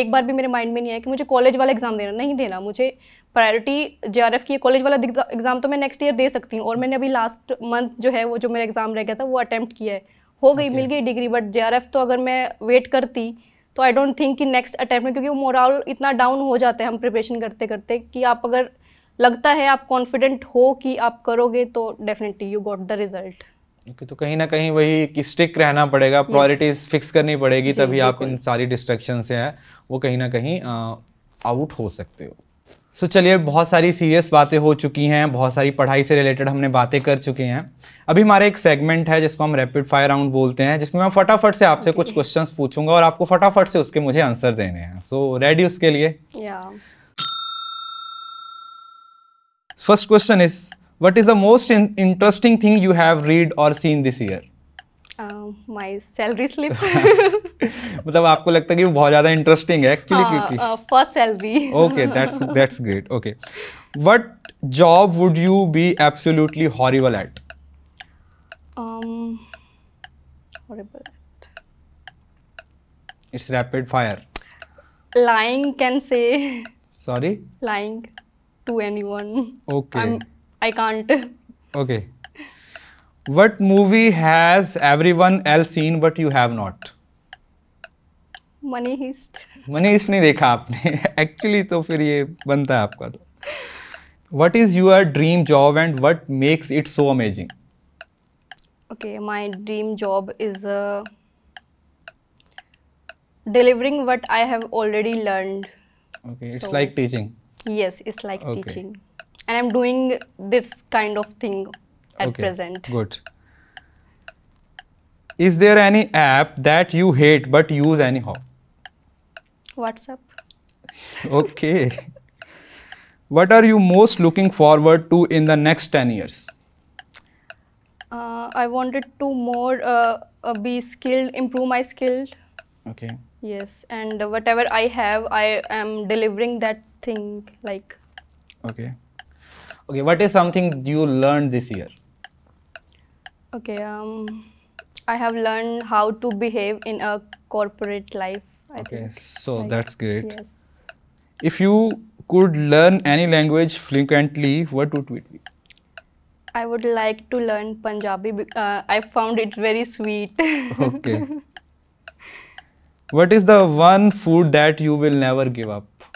एक बार भी मेरे माइंड में नहीं आया कि मुझे कॉलेज वाला एग्ज़ाम देना नहीं देना मुझे प्रायोरिटी जे आर एफ की कॉलेज वाला एग्ज़ाम तो मैं नेक्स्ट ईयर दे सकती हूँ और मैंने अभी लास्ट मंथ जो है वो जो मेरा एग्ज़ाम रह गया था वो अटैम्प्ट किया है हो गई okay. मिल गई डिग्री बट जे तो अगर मैं वेट करती तो आई डोंट थिंक कि नेक्स्ट अटैम्प्ट में क्योंकि वो मोरल इतना डाउन हो जाता है हम प्रिपरेशन करते करते कि आप अगर लगता है आप कॉन्फिडेंट हो कि आप करोगे तो definitely you got the result okay, तो कहीं ना कहीं वही कि स्टिक रहना पड़ेगा प्रायोरिटीज yes. फिक्स करनी पड़ेगी तभी आप इन सारी डिस्ट्रक्शन से हैं वो कहीं ना कहीं आउट हो सकते हो सो so, चलिए बहुत सारी सीरियस बातें हो चुकी हैं बहुत सारी पढ़ाई से रिलेटेड हमने बातें कर चुके हैं अभी हमारा एक सेगमेंट है जिसको हम रैपिड फायर राउंड बोलते हैं जिसमें मैं फटाफट से आपसे okay. कुछ क्वेश्चंस पूछूंगा और आपको फटाफट से उसके मुझे आंसर देने हैं सो so, रेडी उसके लिए first question is what is the most in interesting thing you have read or seen this year? My salary slip मतलब आपको लगता है कि वो बहुत ज़्यादा इंटरेस्टिंग है एक्चुअली क्योंकि first salary okay that's that's great okay what job would you be absolutely horrible at um horrible it's rapid fire lying can say sorry lying to anyone okay I can't. Okay. What movie has everyone else seen but you have not? Money Heist. Money Heist? नहीं देखा आपने Actually, तो फिर ये बनता है आपका तो What is your dream job and what makes it so amazing? okay my dream job is uh, delivering what i have already learned okay so, it's like teaching yes it's like okay. teaching and i'm doing this kind of thing at okay, present good is there any app that you hate but use anyhow whatsapp okay what are you most looking forward to in the next 10 years uh, i wanted to more uh, uh, be skilled improve my skill okay yes and whatever i have i am delivering that thing like okay Okay, what is something you learned this year? Okay, um, I have learned how to behave in a corporate life. I okay, think. so like, that's great. Yes. If you could learn any language fluently, what would it be? I would like to learn Punjabi. Uh, I found it very sweet. okay. What is the one food that you will never give up?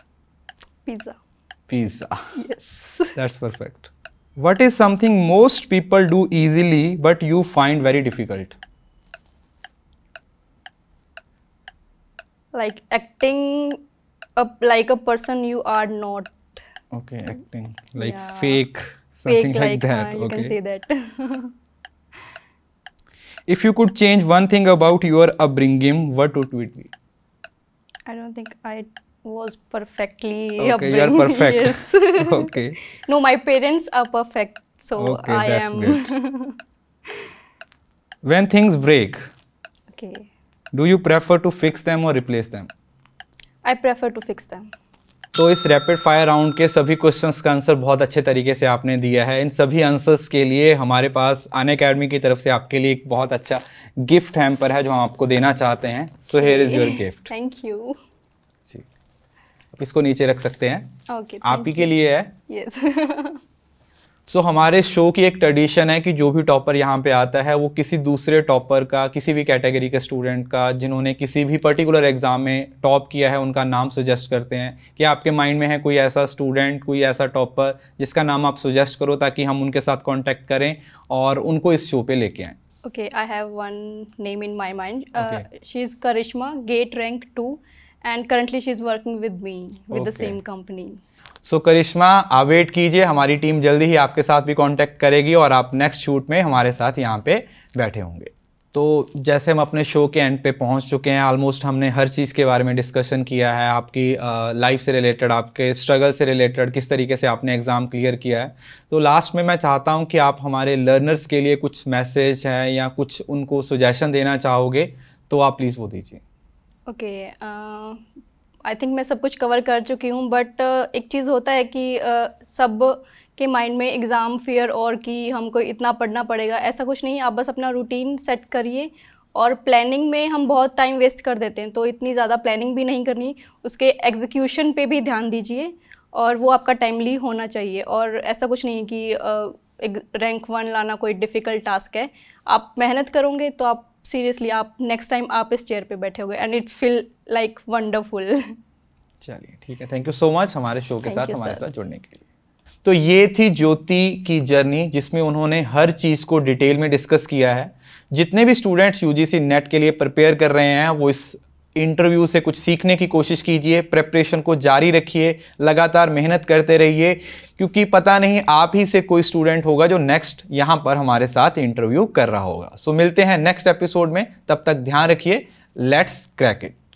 Pizza pizza. Yes. That's perfect. What is something most people do easily but you find very difficult? Like acting up like a person you are not. Okay, acting. Like yeah. fake, something fake, like, like, that. Uh, okay. can say that. if you could change one thing about your upbringing, what would it be? I don't think I was perfectly okay you are perfect yes. okay no my parents are perfect so okay, i that's am when things break okay do you prefer to fix them or replace them i prefer to fix them तो इस rapid fire round के सभी questions का answer बहुत अच्छे तरीके से आपने दिया है इन सभी आंसर्स के लिए हमारे पास अन अकेडमी की तरफ से आपके लिए एक बहुत अच्छा गिफ्ट हैम्पर है जो हम आपको देना चाहते हैं so here is your gift thank you इसको नीचे रख सकते हैं okay, आप ही के लिए है यस yes. सो so, हमारे शो की एक ट्रेडिशन है कि जो भी टॉपर यहाँ पे आता है वो किसी दूसरे टॉपर का किसी भी कैटेगरी के स्टूडेंट का जिन्होंने किसी भी पर्टिकुलर एग्ज़ाम में टॉप किया है उनका नाम सजेस्ट करते हैं कि आपके माइंड में है कोई ऐसा स्टूडेंट कोई ऐसा टॉपर जिसका नाम आप सजेस्ट करो ताकि हम उनके साथ कॉन्टैक्ट करें और उनको इस शो पर लेके आएँ okay I have one name in my mind she is Karishma get rank two and currently she is working with me with the same company so Karishma आप वेट कीजिए हमारी टीम जल्दी ही आपके साथ भी कांटेक्ट करेगी और आप नेक्स्ट शूट में हमारे साथ यहाँ पे बैठे होंगे तो जैसे हम अपने शो के एंड पे पहुँच चुके हैं ऑलमोस्ट हमने हर चीज़ के बारे में डिस्कशन किया है आपकी लाइफ से रिलेटेड आपके स्ट्रगल से रिलेटेड किस तरीके से आपने एग्ज़ाम क्लियर किया है तो लास्ट में मैं चाहता हूँ कि आप हमारे लर्नर्स के लिए कुछ मैसेज है या कुछ उनको सुजेशन देना चाहोगे तो आप प्लीज़ वो दीजिए ओके आई थिंक मैं सब कुछ कवर कर चुकी हूँ बट uh, एक चीज़ होता है कि uh, सब के माइंड में एग्ज़ाम फियर और कि हमको इतना पढ़ना पड़ेगा ऐसा कुछ नहीं आप बस अपना रूटीन सेट करिए और प्लानिंग में हम बहुत टाइम वेस्ट कर देते हैं तो इतनी ज़्यादा प्लानिंग भी नहीं करनी उसके एग्जीक्यूशन पे भी ध्यान दीजिए और वो आपका टाइमली होना चाहिए और ऐसा कुछ नहीं है कि रैंक uh, वन लाना कोई डिफ़िकल्ट टास्क है आप मेहनत करोगे तो आप सीरियसली आप नेक्स्ट टाइम आप इस चेयर पे बैठे होगे and it feel like wonderful चलिए ठीक है थैंक यू सो मच हमारे शो के साथ हमारे साथ जुड़ने के लिए तो ये थी ज्योति की जर्नी जिसमें उन्होंने हर चीज़ को डिटेल में डिस्कस किया है जितने भी स्टूडेंट्स यूजीसी नेट के लिए प्रिपेयर कर रहे हैं वो इस इंटरव्यू से कुछ सीखने की कोशिश कीजिए प्रेपरेशन को जारी रखिए लगातार मेहनत करते रहिए क्योंकि पता नहीं आप ही से कोई स्टूडेंट होगा जो नेक्स्ट यहाँ पर हमारे साथ इंटरव्यू कर रहा होगा सो so, मिलते हैं नेक्स्ट एपिसोड में तब तक ध्यान रखिए लेट्स क्रैक इट